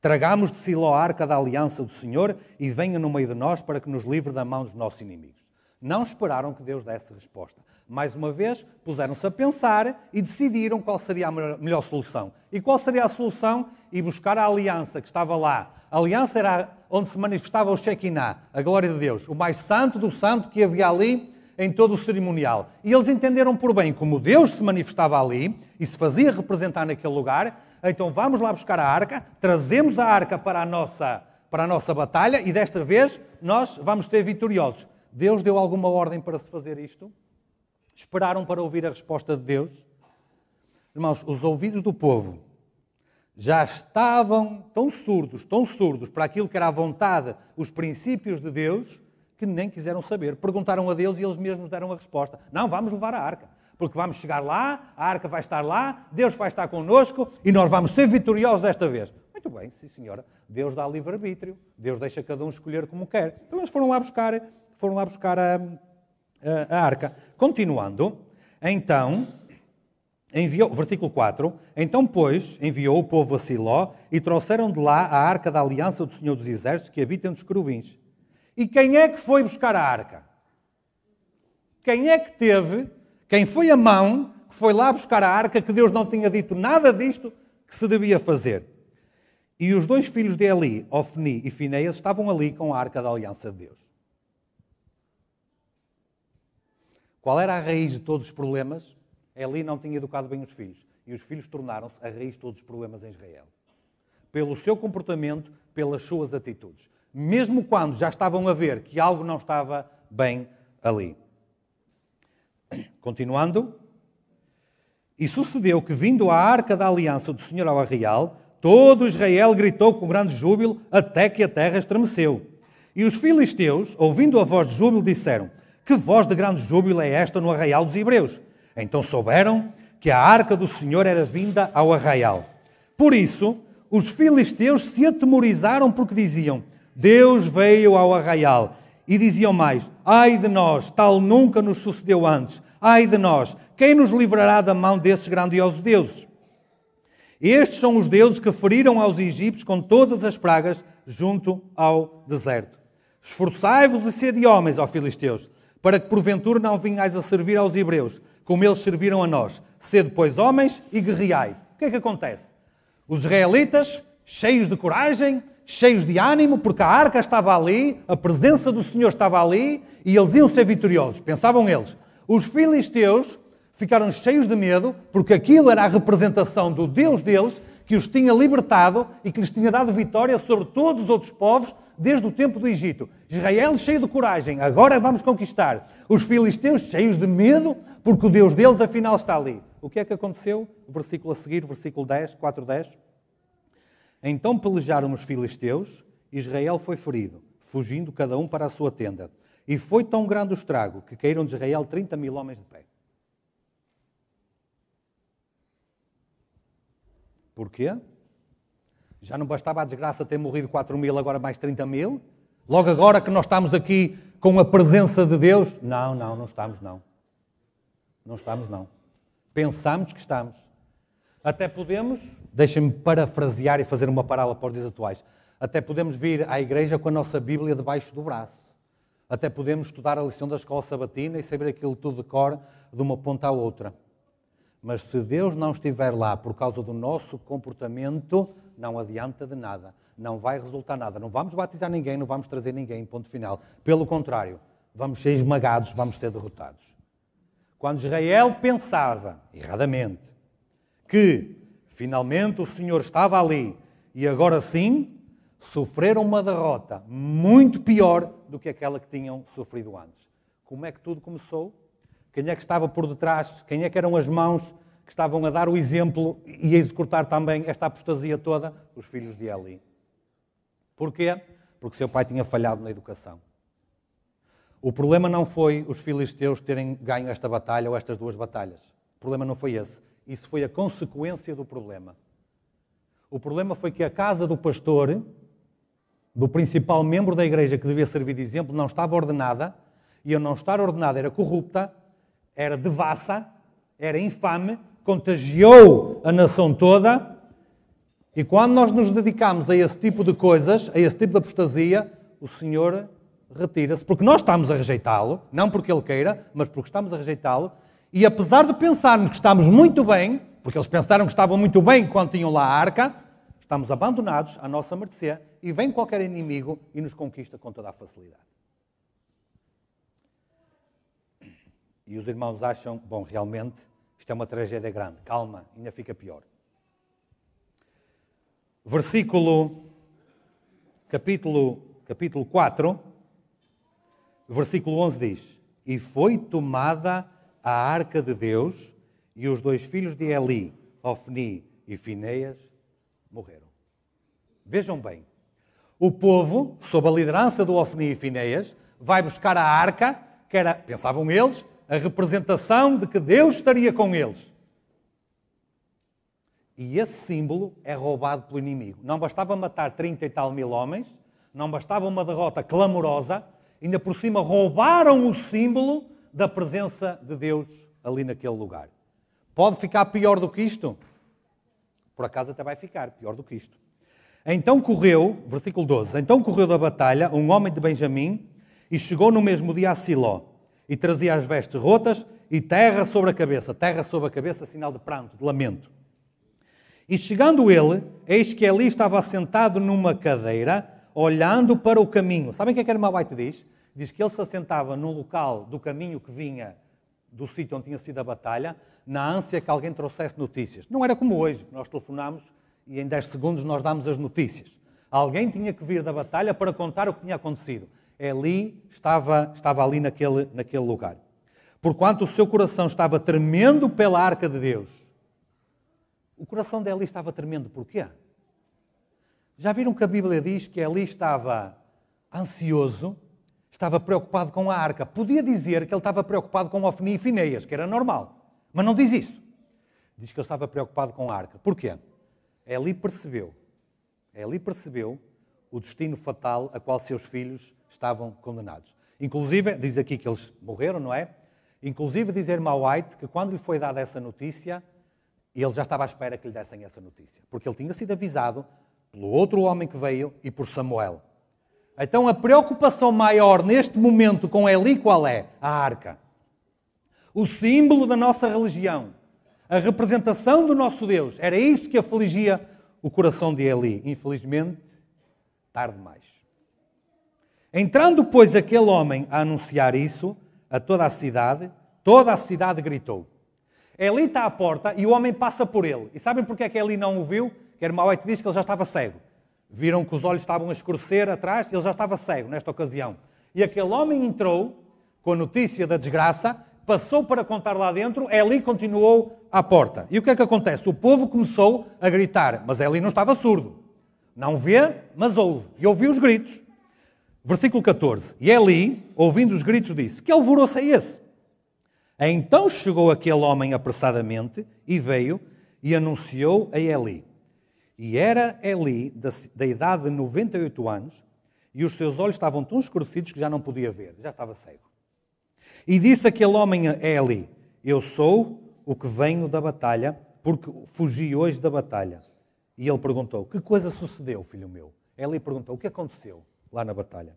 Tragamos de Siló a arca da aliança do Senhor e venha no meio de nós para que nos livre da mão dos nossos inimigos. Não esperaram que Deus desse resposta. Mais uma vez, puseram-se a pensar e decidiram qual seria a melhor solução. E qual seria a solução? E buscar a aliança que estava lá a aliança era onde se manifestava o Shekinah, a glória de Deus, o mais santo do santo que havia ali em todo o cerimonial. E eles entenderam por bem como Deus se manifestava ali e se fazia representar naquele lugar. Então vamos lá buscar a arca, trazemos a arca para a nossa, para a nossa batalha e desta vez nós vamos ser vitoriosos. Deus deu alguma ordem para se fazer isto? Esperaram para ouvir a resposta de Deus? Irmãos, os ouvidos do povo já estavam tão surdos, tão surdos para aquilo que era a vontade, os princípios de Deus, que nem quiseram saber. Perguntaram a Deus e eles mesmos deram a resposta: Não, vamos levar a arca. Porque vamos chegar lá, a arca vai estar lá, Deus vai estar connosco e nós vamos ser vitoriosos desta vez. Muito bem, sim senhora, Deus dá livre-arbítrio, Deus deixa cada um escolher como quer. Então eles foram lá buscar, foram lá buscar a, a, a arca. Continuando, então, Enviou, versículo 4: Então, pois, enviou o povo a Siló e trouxeram de lá a arca da aliança do Senhor dos Exércitos que habita os querubins. E quem é que foi buscar a arca? Quem é que teve, quem foi a mão que foi lá buscar a arca que Deus não tinha dito nada disto que se devia fazer? E os dois filhos de Eli, Ofni e Fineias, estavam ali com a arca da aliança de Deus. Qual era a raiz de todos os problemas? Eli não tinha educado bem os filhos. E os filhos tornaram-se a raiz de todos os problemas em Israel. Pelo seu comportamento, pelas suas atitudes. Mesmo quando já estavam a ver que algo não estava bem ali. Continuando. E sucedeu que, vindo a arca da aliança do Senhor ao arreal, todo Israel gritou com grande júbilo, até que a terra estremeceu. E os filisteus, ouvindo a voz de júbilo, disseram: Que voz de grande júbilo é esta no arraial dos hebreus? Então souberam que a arca do Senhor era vinda ao arraial. Por isso, os filisteus se atemorizaram porque diziam: Deus veio ao arraial. E diziam mais: Ai de nós, tal nunca nos sucedeu antes. Ai de nós, quem nos livrará da mão desses grandiosos deuses? Estes são os deuses que feriram aos egípcios com todas as pragas junto ao deserto. Esforçai-vos e sede homens, ó filisteus, para que porventura não vinhais a servir aos hebreus, como eles serviram a nós. Sede, pois, homens e guerreai. O que é que acontece? Os israelitas, cheios de coragem, cheios de ânimo, porque a arca estava ali, a presença do Senhor estava ali e eles iam ser vitoriosos, pensavam eles. Os filisteus ficaram cheios de medo, porque aquilo era a representação do Deus deles que os tinha libertado e que lhes tinha dado vitória sobre todos os outros povos desde o tempo do Egito. Israel cheio de coragem, agora vamos conquistar. Os filisteus cheios de medo, porque o Deus deles afinal está ali. O que é que aconteceu? versículo a seguir, versículo 10, 4, 10. Então pelejaram os filisteus, Israel foi ferido, fugindo cada um para a sua tenda. E foi tão grande o estrago que caíram de Israel 30 mil homens de pé. Porquê? Já não bastava a desgraça ter morrido 4 mil, agora mais 30 mil? Logo agora que nós estamos aqui com a presença de Deus? Não, não, não estamos, não. Não estamos, não. Pensamos que estamos. Até podemos, deixem-me parafrasear e fazer uma parábola para os dias atuais, até podemos vir à igreja com a nossa Bíblia debaixo do braço. Até podemos estudar a lição da escola sabatina e saber aquilo tudo de cor de uma ponta à outra. Mas se Deus não estiver lá por causa do nosso comportamento, não adianta de nada. Não vai resultar nada. Não vamos batizar ninguém, não vamos trazer ninguém, ponto final. Pelo contrário, vamos ser esmagados, vamos ser derrotados. Quando Israel pensava, erradamente, que finalmente o Senhor estava ali e agora sim sofreram uma derrota muito pior do que aquela que tinham sofrido antes. Como é que tudo começou? quem é que estava por detrás, quem é que eram as mãos que estavam a dar o exemplo e a executar também esta apostasia toda, os filhos de Eli. Porquê? Porque seu pai tinha falhado na educação. O problema não foi os filisteus terem ganho esta batalha ou estas duas batalhas. O problema não foi esse. Isso foi a consequência do problema. O problema foi que a casa do pastor, do principal membro da igreja que devia servir de exemplo, não estava ordenada, e a não estar ordenada era corrupta, era devassa, era infame, contagiou a nação toda. E quando nós nos dedicamos a esse tipo de coisas, a esse tipo de apostasia, o Senhor retira-se, porque nós estamos a rejeitá-lo, não porque ele queira, mas porque estamos a rejeitá-lo. E apesar de pensarmos que estamos muito bem, porque eles pensaram que estavam muito bem quando tinham lá a arca, estamos abandonados à nossa mercê e vem qualquer inimigo e nos conquista com toda a facilidade. E os irmãos acham, bom, realmente, isto é uma tragédia grande. Calma, ainda fica pior. Versículo, capítulo, capítulo 4, versículo 11 diz: E foi tomada a arca de Deus, e os dois filhos de Eli, Ofni e Fineias, morreram. Vejam bem, o povo, sob a liderança do Ofni e Fineias, vai buscar a arca, que era, pensavam eles, a representação de que Deus estaria com eles. E esse símbolo é roubado pelo inimigo. Não bastava matar 30 e tal mil homens, não bastava uma derrota clamorosa, ainda por cima roubaram o símbolo da presença de Deus ali naquele lugar. Pode ficar pior do que isto? Por acaso até vai ficar pior do que isto. Então correu, versículo 12: Então correu da batalha um homem de Benjamim e chegou no mesmo dia a Siló e trazia as vestes rotas e terra sobre a cabeça. Terra sobre a cabeça, sinal de pranto, de lamento. E chegando ele, eis que ali estava assentado numa cadeira, olhando para o caminho. Sabem o que é que Armabaite diz? Diz que ele se assentava no local do caminho que vinha do sítio onde tinha sido a batalha, na ânsia que alguém trouxesse notícias. Não era como hoje, nós telefonámos e em 10 segundos nós damos as notícias. Alguém tinha que vir da batalha para contar o que tinha acontecido. Eli estava, estava ali naquele, naquele lugar. Porquanto o seu coração estava tremendo pela arca de Deus. O coração de Eli estava tremendo, porquê? Já viram que a Bíblia diz que Eli estava ansioso, estava preocupado com a arca. Podia dizer que ele estava preocupado com Ofni e Fineias, que era normal, mas não diz isso. Diz que ele estava preocupado com a arca. Porquê? Eli percebeu, Eli percebeu o destino fatal a qual seus filhos estavam condenados. Inclusive, diz aqui que eles morreram, não é? Inclusive, diz a irmã White que quando lhe foi dada essa notícia, ele já estava à espera que lhe dessem essa notícia, porque ele tinha sido avisado pelo outro homem que veio e por Samuel. Então, a preocupação maior neste momento com Eli qual é? A arca. O símbolo da nossa religião, a representação do nosso Deus. Era isso que afligia o coração de Eli. Infelizmente, tarde demais. Entrando, pois, aquele homem a anunciar isso a toda a cidade, toda a cidade gritou. Ali está à porta e o homem passa por ele. E sabem porque é que Eli não o viu? Kermawite é diz que ele já estava cego. Viram que os olhos estavam a escurecer atrás, ele já estava cego nesta ocasião. E aquele homem entrou com a notícia da desgraça, passou para contar lá dentro, Eli continuou à porta. E o que é que acontece? O povo começou a gritar, mas Eli não estava surdo. Não vê, mas ouve. E ouviu os gritos. Versículo 14. E Eli, ouvindo os gritos, disse: Que alvoroço é esse? Então chegou aquele homem apressadamente e veio e anunciou a Eli. E era Eli, da, da idade de 98 anos, e os seus olhos estavam tão escurecidos que já não podia ver, já estava cego. E disse aquele homem a Eli: Eu sou o que venho da batalha, porque fugi hoje da batalha. E ele perguntou: Que coisa sucedeu, filho meu? Ela lhe perguntou: O que aconteceu lá na batalha?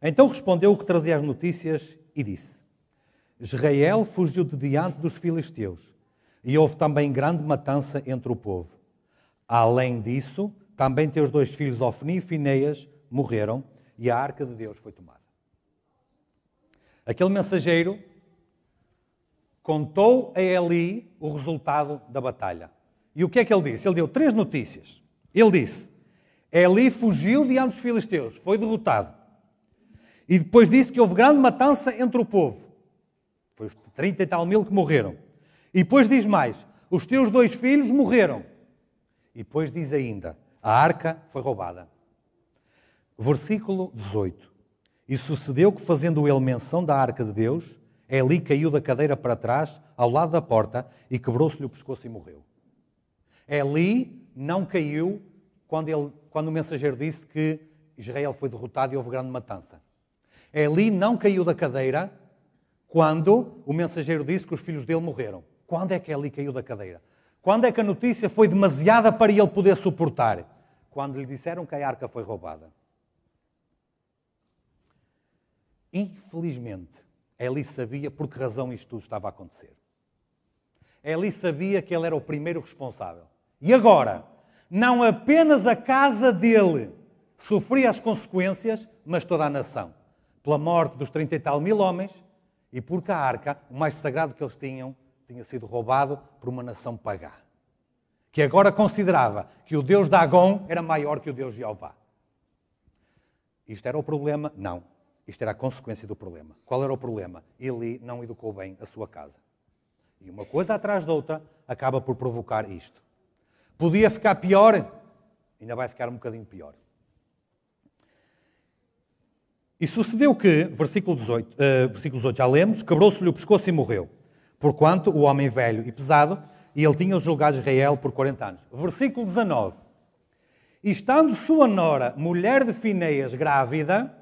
Então respondeu o que trazia as notícias e disse: Israel fugiu de diante dos filisteus e houve também grande matança entre o povo. Além disso, também teus dois filhos, Ofni e Fineias, morreram e a arca de Deus foi tomada. Aquele mensageiro contou a Eli o resultado da batalha. E o que é que ele disse? Ele deu três notícias. Ele disse: Eli fugiu diante dos filisteus, foi derrotado. E depois disse que houve grande matança entre o povo. Foi os 30 e tal mil que morreram. E depois diz mais: os teus dois filhos morreram. E depois diz ainda: a arca foi roubada. Versículo 18. E sucedeu que, fazendo ele menção da arca de Deus, Eli caiu da cadeira para trás, ao lado da porta, e quebrou-se-lhe o pescoço e morreu. Eli não caiu quando, ele, quando o mensageiro disse que Israel foi derrotado e houve grande matança. Eli não caiu da cadeira quando o mensageiro disse que os filhos dele morreram. Quando é que Eli caiu da cadeira? Quando é que a notícia foi demasiada para ele poder suportar? Quando lhe disseram que a arca foi roubada. Infelizmente, Eli sabia por que razão isto tudo estava a acontecer. Eli sabia que ele era o primeiro responsável. E agora, não apenas a casa dele sofria as consequências, mas toda a nação. Pela morte dos 30 e tal mil homens e porque a arca, o mais sagrado que eles tinham, tinha sido roubado por uma nação pagã. Que agora considerava que o Deus de Agon era maior que o Deus de Jeová. Isto era o problema? Não. Isto era a consequência do problema. Qual era o problema? Eli não educou bem a sua casa. E uma coisa atrás da outra acaba por provocar isto. Podia ficar pior, ainda vai ficar um bocadinho pior. E sucedeu que, versículo 18, uh, eh, versículo 18 já lemos, quebrou-se-lhe o pescoço e morreu, porquanto o homem velho e pesado, e ele tinha julgado Israel por 40 anos. Versículo 19. E estando sua nora, mulher de Fineias, grávida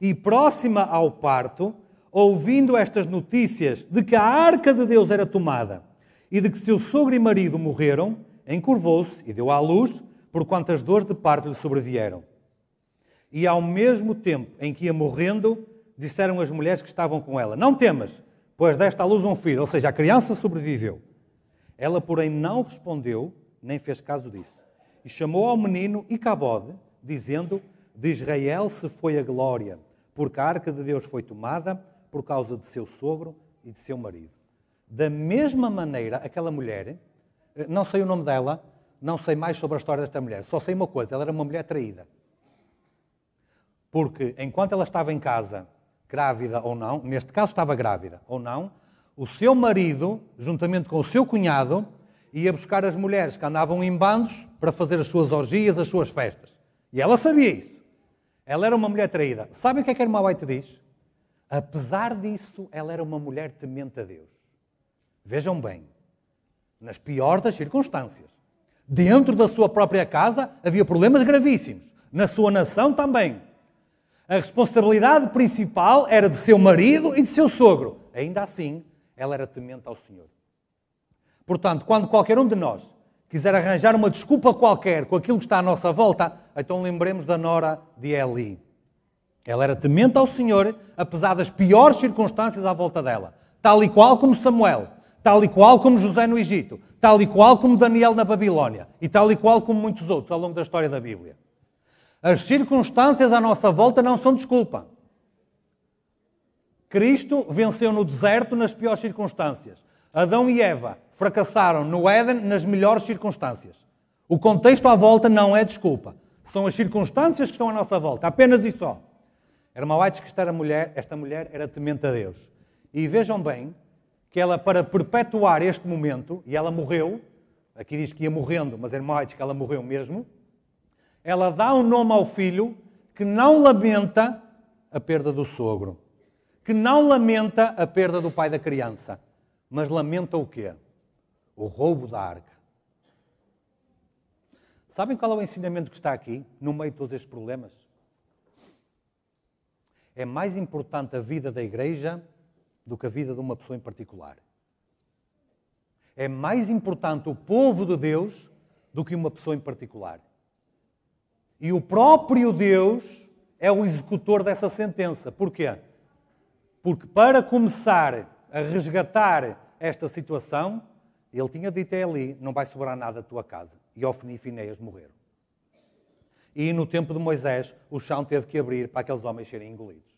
e próxima ao parto, ouvindo estas notícias de que a arca de Deus era tomada e de que seu sogro e marido morreram, encurvou-se e deu à luz, por quantas dores de parto lhe sobrevieram. E ao mesmo tempo em que ia morrendo, disseram as mulheres que estavam com ela: Não temas, pois desta à luz um filho. Ou seja, a criança sobreviveu. Ela, porém, não respondeu, nem fez caso disso. E chamou ao menino Icabode, dizendo: De Israel se foi a glória, porque a arca de Deus foi tomada por causa de seu sogro e de seu marido. Da mesma maneira, aquela mulher eh, não sei o nome dela, não sei mais sobre a história desta mulher. Só sei uma coisa: ela era uma mulher traída. Porque enquanto ela estava em casa, grávida ou não, neste caso estava grávida ou não, o seu marido, juntamente com o seu cunhado, ia buscar as mulheres que andavam em bandos para fazer as suas orgias, as suas festas. E ela sabia isso. Ela era uma mulher traída. Sabe o que é que a irmã White diz? Apesar disso, ela era uma mulher temente a Deus. Vejam bem, nas piores das circunstâncias. Dentro da sua própria casa havia problemas gravíssimos, na sua nação também. A responsabilidade principal era de seu marido e de seu sogro. Ainda assim, ela era temente ao Senhor. Portanto, quando qualquer um de nós quiser arranjar uma desculpa qualquer com aquilo que está à nossa volta, então lembremos da nora de Eli. Ela era temente ao Senhor, apesar das piores circunstâncias à volta dela, tal e qual como Samuel, tal e qual como José no Egito, tal e qual como Daniel na Babilónia e tal e qual como muitos outros ao longo da história da Bíblia. As circunstâncias à nossa volta não são desculpa. Cristo venceu no deserto nas piores circunstâncias. Adão e Eva fracassaram no Éden nas melhores circunstâncias. O contexto à volta não é desculpa. São as circunstâncias que estão à nossa volta, apenas e só. Irmã White, que esta mulher, esta mulher era temente a Deus. E vejam bem que ela, para perpetuar este momento, e ela morreu, aqui diz que ia morrendo, mas é mais que ela morreu mesmo, ela dá o um nome ao filho que não lamenta a perda do sogro, que não lamenta a perda do pai da criança, mas lamenta o quê? O roubo da arca. Sabem qual é o ensinamento que está aqui, no meio de todos estes problemas? É mais importante a vida da igreja do que a vida de uma pessoa em particular. É mais importante o povo de Deus do que uma pessoa em particular. E o próprio Deus é o executor dessa sentença. Porquê? Porque para começar a resgatar esta situação, ele tinha dito é a Eli: Não vai sobrar nada da tua casa. E Ofni e Fineias morreram. E no tempo de Moisés, o chão teve que abrir para aqueles homens serem engolidos.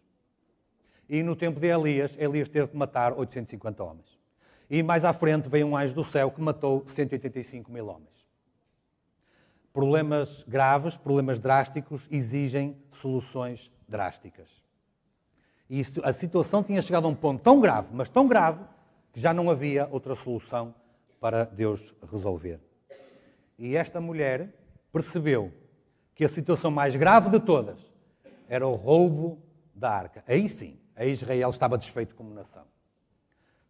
E no tempo de Elias, Elias teve que matar 850 homens. E mais à frente veio um anjo do céu que matou 185 mil homens. Problemas graves, problemas drásticos, exigem soluções drásticas. E a situação tinha chegado a um ponto tão grave, mas tão grave, que já não havia outra solução para Deus resolver. E esta mulher percebeu que a situação mais grave de todas era o roubo da arca. Aí sim, a Israel estava desfeito como nação.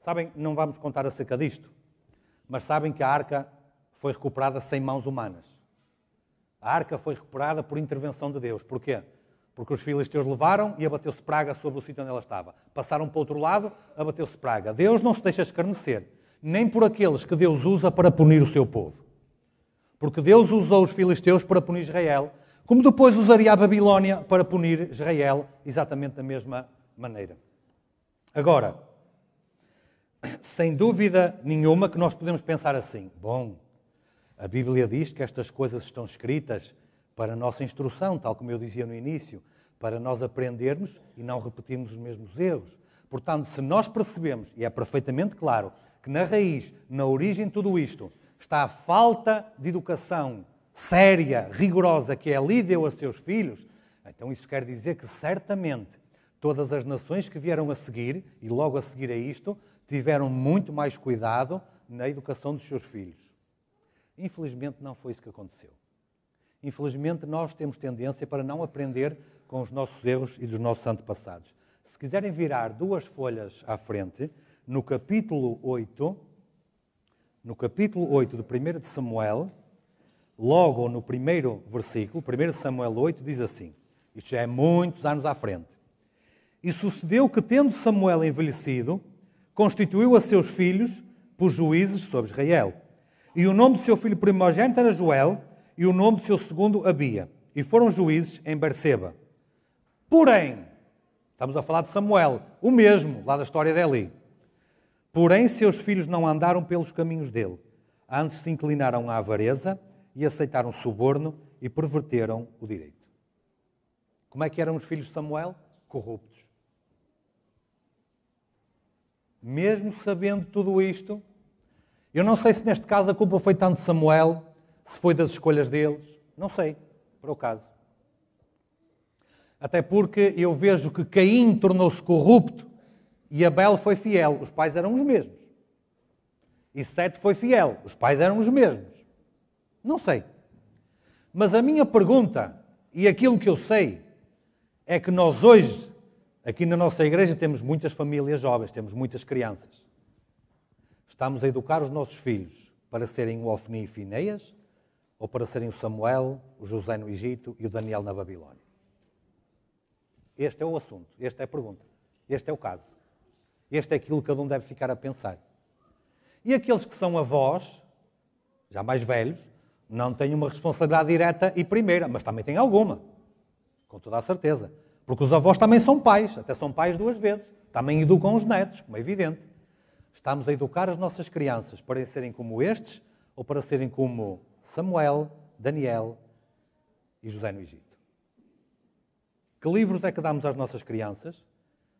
Sabem, não vamos contar acerca disto, mas sabem que a arca foi recuperada sem mãos humanas. A arca foi recuperada por intervenção de Deus. Porquê? Porque os filisteus levaram e abateu-se praga sobre o sítio onde ela estava. Passaram para o outro lado, abateu-se praga. Deus não se deixa escarnecer, nem por aqueles que Deus usa para punir o seu povo. Porque Deus usou os filisteus para punir Israel, como depois usaria a Babilónia para punir Israel, exatamente da mesma maneira. Agora, sem dúvida nenhuma que nós podemos pensar assim: bom, a Bíblia diz que estas coisas estão escritas para a nossa instrução, tal como eu dizia no início, para nós aprendermos e não repetirmos os mesmos erros. Portanto, se nós percebemos, e é perfeitamente claro, que na raiz, na origem de tudo isto, está a falta de educação séria, rigorosa que Eli é deu a seus filhos, então isso quer dizer que certamente Todas as nações que vieram a seguir, e logo a seguir a isto, tiveram muito mais cuidado na educação dos seus filhos. Infelizmente, não foi isso que aconteceu. Infelizmente, nós temos tendência para não aprender com os nossos erros e dos nossos antepassados. Se quiserem virar duas folhas à frente, no capítulo 8, no capítulo 8 do 1 de Samuel, logo no primeiro versículo, 1 Samuel 8, diz assim: isto já é muitos anos à frente. E sucedeu que, tendo Samuel envelhecido, constituiu a seus filhos por juízes sobre Israel. E o nome do seu filho primogênito era Joel, e o nome do seu segundo Abia. E foram juízes em Berseba. Porém, estamos a falar de Samuel, o mesmo, lá da história de Eli. Porém, seus filhos não andaram pelos caminhos dele. Antes se inclinaram à avareza e aceitaram suborno e perverteram o direito. Como é que eram os filhos de Samuel? Corruptos mesmo sabendo tudo isto, eu não sei se neste caso a culpa foi tanto de Samuel, se foi das escolhas deles, não sei, para o caso. Até porque eu vejo que Caim tornou-se corrupto e Abel foi fiel, os pais eram os mesmos. E Sete foi fiel, os pais eram os mesmos. Não sei. Mas a minha pergunta, e aquilo que eu sei, é que nós hoje Aqui na nossa igreja temos muitas famílias jovens, temos muitas crianças. Estamos a educar os nossos filhos para serem o Ofni e Fineias ou para serem o Samuel, o José no Egito e o Daniel na Babilónia? Este é o assunto, esta é a pergunta, este é o caso. Este é aquilo que cada um deve ficar a pensar. E aqueles que são avós, já mais velhos, não têm uma responsabilidade direta e primeira, mas também têm alguma, com toda a certeza. Porque os avós também são pais, até são pais duas vezes. Também educam os netos, como é evidente. Estamos a educar as nossas crianças para serem como estes ou para serem como Samuel, Daniel e José no Egito. Que livros é que damos às nossas crianças?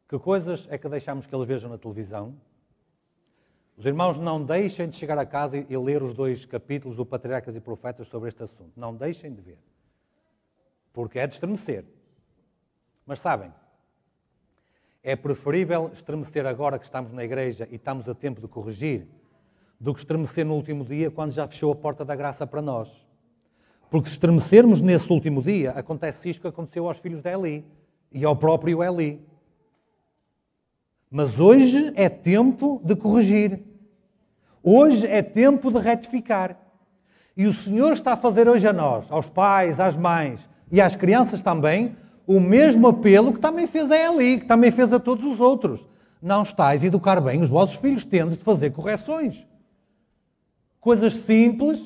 Que coisas é que deixamos que eles vejam na televisão? Os irmãos não deixem de chegar a casa e ler os dois capítulos do Patriarcas e Profetas sobre este assunto. Não deixem de ver. Porque é de estremecer. Mas sabem, é preferível estremecer agora que estamos na igreja e estamos a tempo de corrigir, do que estremecer no último dia quando já fechou a porta da graça para nós. Porque se estremecermos nesse último dia, acontece isto que aconteceu aos filhos de Eli e ao próprio Eli. Mas hoje é tempo de corrigir. Hoje é tempo de retificar. E o Senhor está a fazer hoje a nós, aos pais, às mães e às crianças também, o mesmo apelo que também fez a Eli, que também fez a todos os outros. Não estáis a educar bem os vossos filhos, tendes de fazer correções. Coisas simples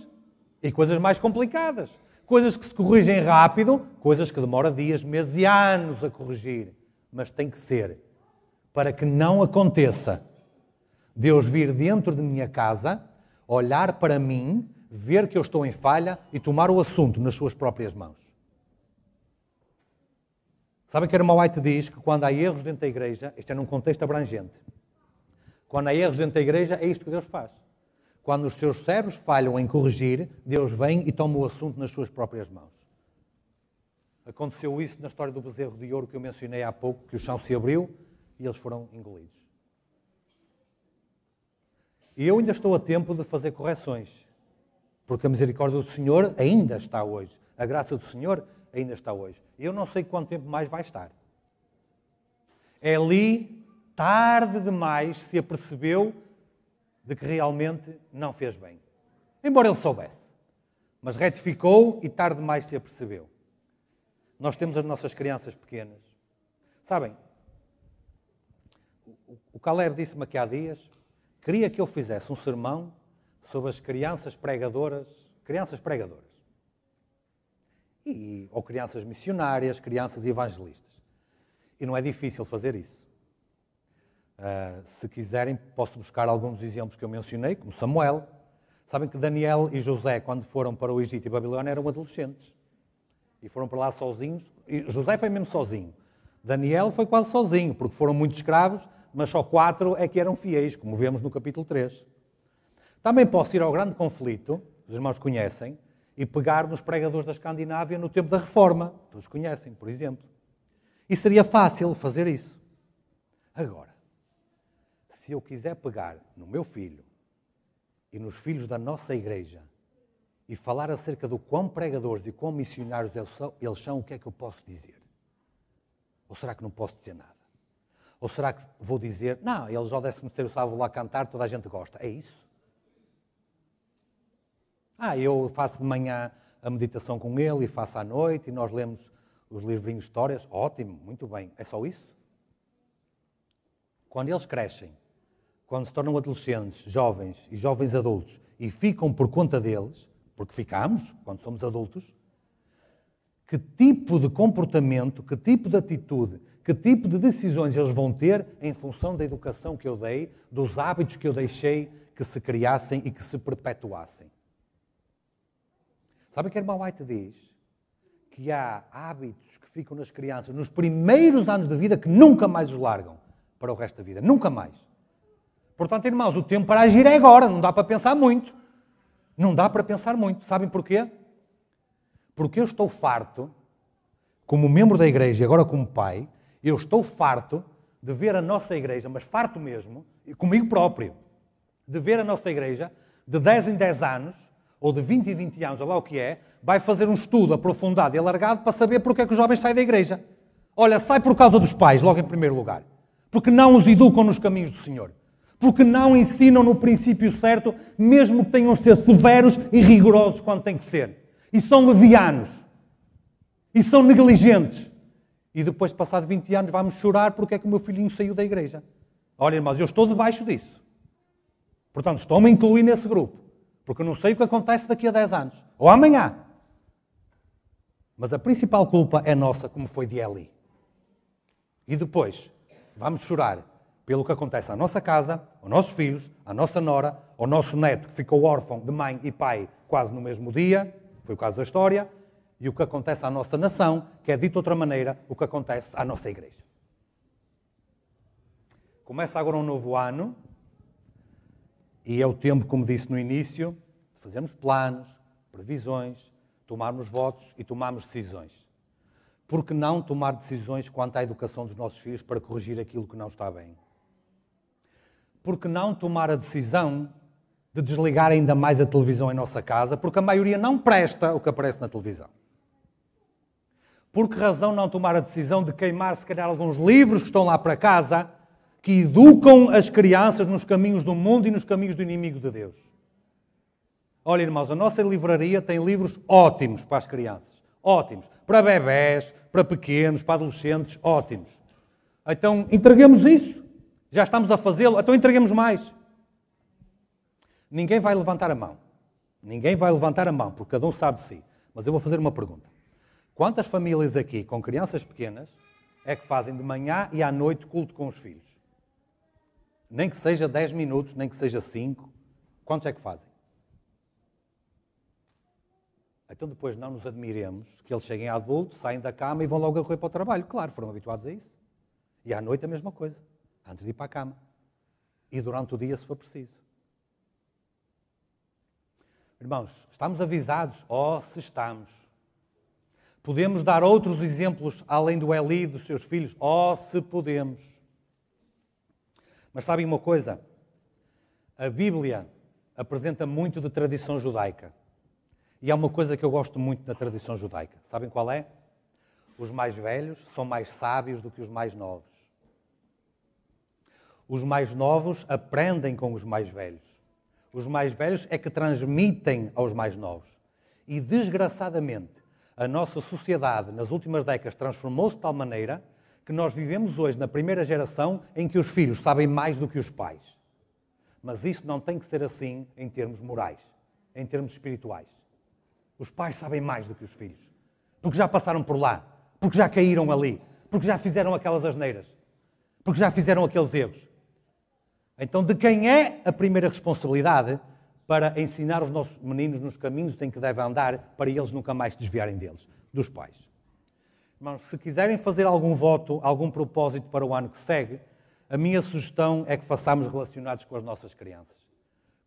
e coisas mais complicadas. Coisas que se corrigem rápido, coisas que demoram dias, meses e anos a corrigir. Mas tem que ser. Para que não aconteça Deus vir dentro de minha casa, olhar para mim, ver que eu estou em falha e tomar o assunto nas suas próprias mãos. Sabem que Irmã é White diz que quando há erros dentro da igreja, isto é num contexto abrangente, quando há erros dentro da igreja, é isto que Deus faz. Quando os seus cérebros falham em corrigir, Deus vem e toma o assunto nas suas próprias mãos. Aconteceu isso na história do bezerro de ouro que eu mencionei há pouco, que o chão se abriu e eles foram engolidos. E eu ainda estou a tempo de fazer correções, porque a misericórdia do Senhor ainda está hoje. A graça do Senhor ainda está hoje. Eu não sei quanto tempo mais vai estar. Eli, é tarde demais, se apercebeu de que realmente não fez bem. Embora ele soubesse. Mas retificou e tarde demais se apercebeu. Nós temos as nossas crianças pequenas. Sabem, o Caleb disse-me aqui há dias, queria que eu fizesse um sermão sobre as crianças pregadoras, crianças pregadoras e, ou crianças missionárias, crianças evangelistas. E não é difícil fazer isso. Uh, se quiserem, posso buscar alguns exemplos que eu mencionei, como Samuel. Sabem que Daniel e José, quando foram para o Egito e Babilônia, eram adolescentes. E foram para lá sozinhos. E José foi mesmo sozinho. Daniel foi quase sozinho, porque foram muitos escravos, mas só quatro é que eram fiéis, como vemos no capítulo 3. Também posso ir ao grande conflito, os irmãos conhecem, e pegar nos pregadores da Escandinávia no tempo da Reforma. Todos conhecem, por exemplo. E seria fácil fazer isso. Agora, se eu quiser pegar no meu filho e nos filhos da nossa igreja e falar acerca do quão pregadores e quão missionários eles são, o que é que eu posso dizer? Ou será que não posso dizer nada? Ou será que vou dizer, não, eles ao décimo terceiro sábado lá cantar, toda a gente gosta? É isso? Ah, eu faço de manhã a meditação com ele e faço à noite e nós lemos os livrinhos de histórias. Ótimo, muito bem. É só isso? Quando eles crescem, quando se tornam adolescentes, jovens e jovens adultos e ficam por conta deles, porque ficamos quando somos adultos, que tipo de comportamento, que tipo de atitude, que tipo de decisões eles vão ter em função da educação que eu dei, dos hábitos que eu deixei que se criassem e que se perpetuassem. Sabe o que a irmã White diz? Que há hábitos que ficam nas crianças nos primeiros anos de vida que nunca mais os largam para o resto da vida. Nunca mais. Portanto, irmãos, o tempo para agir é agora, não dá para pensar muito. Não dá para pensar muito. Sabem porquê? Porque eu estou farto, como membro da igreja e agora como pai, eu estou farto de ver a nossa igreja, mas farto mesmo, e comigo próprio, de ver a nossa igreja de 10 em 10 anos ou de 20 e 20 anos, ou lá o que é, vai fazer um estudo aprofundado e alargado para saber porque é que os jovens saem da igreja. Olha, sai por causa dos pais, logo em primeiro lugar. Porque não os educam nos caminhos do Senhor. Porque não ensinam no princípio certo, mesmo que tenham de ser severos e rigorosos quando têm que ser. E são levianos. E são negligentes. E depois, de passar 20 anos, vamos chorar porque é que o meu filhinho saiu da igreja. Olha, irmãos, eu estou debaixo disso. Portanto, estou-me a incluir nesse grupo. Porque eu não sei o que acontece daqui a 10 anos. Ou amanhã. Mas a principal culpa é nossa, como foi de Eli. E depois, vamos chorar pelo que acontece à nossa casa, aos nossos filhos, à nossa nora, ao nosso neto que ficou órfão de mãe e pai quase no mesmo dia, foi o caso da história, e o que acontece à nossa nação, que é dito de outra maneira, o que acontece à nossa igreja. Começa agora um novo ano, e é o tempo, como disse no início, de fazermos planos, previsões, tomarmos votos e tomarmos decisões. Por que não tomar decisões quanto à educação dos nossos filhos para corrigir aquilo que não está bem? Por que não tomar a decisão de desligar ainda mais a televisão em nossa casa, porque a maioria não presta o que aparece na televisão? Por que razão não tomar a decisão de queimar, se calhar, alguns livros que estão lá para casa que educam as crianças nos caminhos do mundo e nos caminhos do inimigo de Deus. Olha, irmãos, a nossa livraria tem livros ótimos para as crianças. Ótimos. Para bebés, para pequenos, para adolescentes, ótimos. Então, entreguemos isso. Já estamos a fazê-lo, então entreguemos mais. Ninguém vai levantar a mão. Ninguém vai levantar a mão, porque cada um sabe de si. Mas eu vou fazer uma pergunta. Quantas famílias aqui com crianças pequenas é que fazem de manhã e à noite culto com os filhos? nem que seja 10 minutos, nem que seja 5, quantos é que fazem? Então depois não nos admiremos que eles cheguem a adulto, saem da cama e vão logo a correr para o trabalho. Claro, foram habituados a isso. E à noite a mesma coisa, antes de ir para a cama. E durante o dia, se for preciso. Irmãos, estamos avisados? Oh, se estamos. Podemos dar outros exemplos além do Eli e dos seus filhos? Oh, se podemos. Mas sabem uma coisa? A Bíblia apresenta muito de tradição judaica. E há uma coisa que eu gosto muito da tradição judaica. Sabem qual é? Os mais velhos são mais sábios do que os mais novos. Os mais novos aprendem com os mais velhos. Os mais velhos é que transmitem aos mais novos. E desgraçadamente, a nossa sociedade nas últimas décadas transformou-se de tal maneira que nós vivemos hoje na primeira geração em que os filhos sabem mais do que os pais. Mas isso não tem que ser assim em termos morais, em termos espirituais. Os pais sabem mais do que os filhos, porque já passaram por lá, porque já caíram ali, porque já fizeram aquelas asneiras, porque já fizeram aqueles erros. Então, de quem é a primeira responsabilidade para ensinar os nossos meninos nos caminhos em que devem andar para eles nunca mais desviarem deles? Dos pais. Irmãos, se quiserem fazer algum voto, algum propósito para o ano que segue, a minha sugestão é que façamos relacionados com as nossas crianças.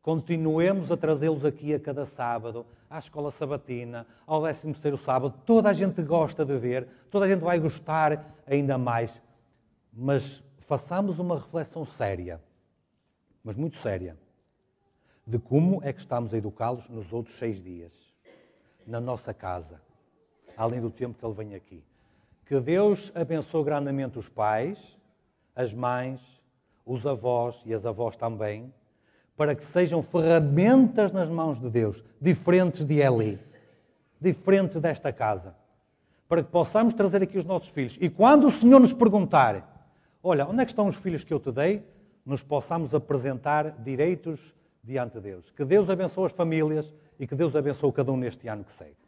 Continuemos a trazê-los aqui a cada sábado, à escola sabatina, ao 13 terceiro sábado. Toda a gente gosta de ver, toda a gente vai gostar ainda mais. Mas façamos uma reflexão séria, mas muito séria, de como é que estamos a educá-los nos outros seis dias, na nossa casa, além do tempo que ele vem aqui que Deus abençoe grandemente os pais, as mães, os avós e as avós também, para que sejam ferramentas nas mãos de Deus, diferentes de Eli, diferentes desta casa, para que possamos trazer aqui os nossos filhos. E quando o Senhor nos perguntar, olha, onde é que estão os filhos que eu te dei? Nos possamos apresentar direitos diante de Deus. Que Deus abençoe as famílias e que Deus abençoe cada um neste ano que segue.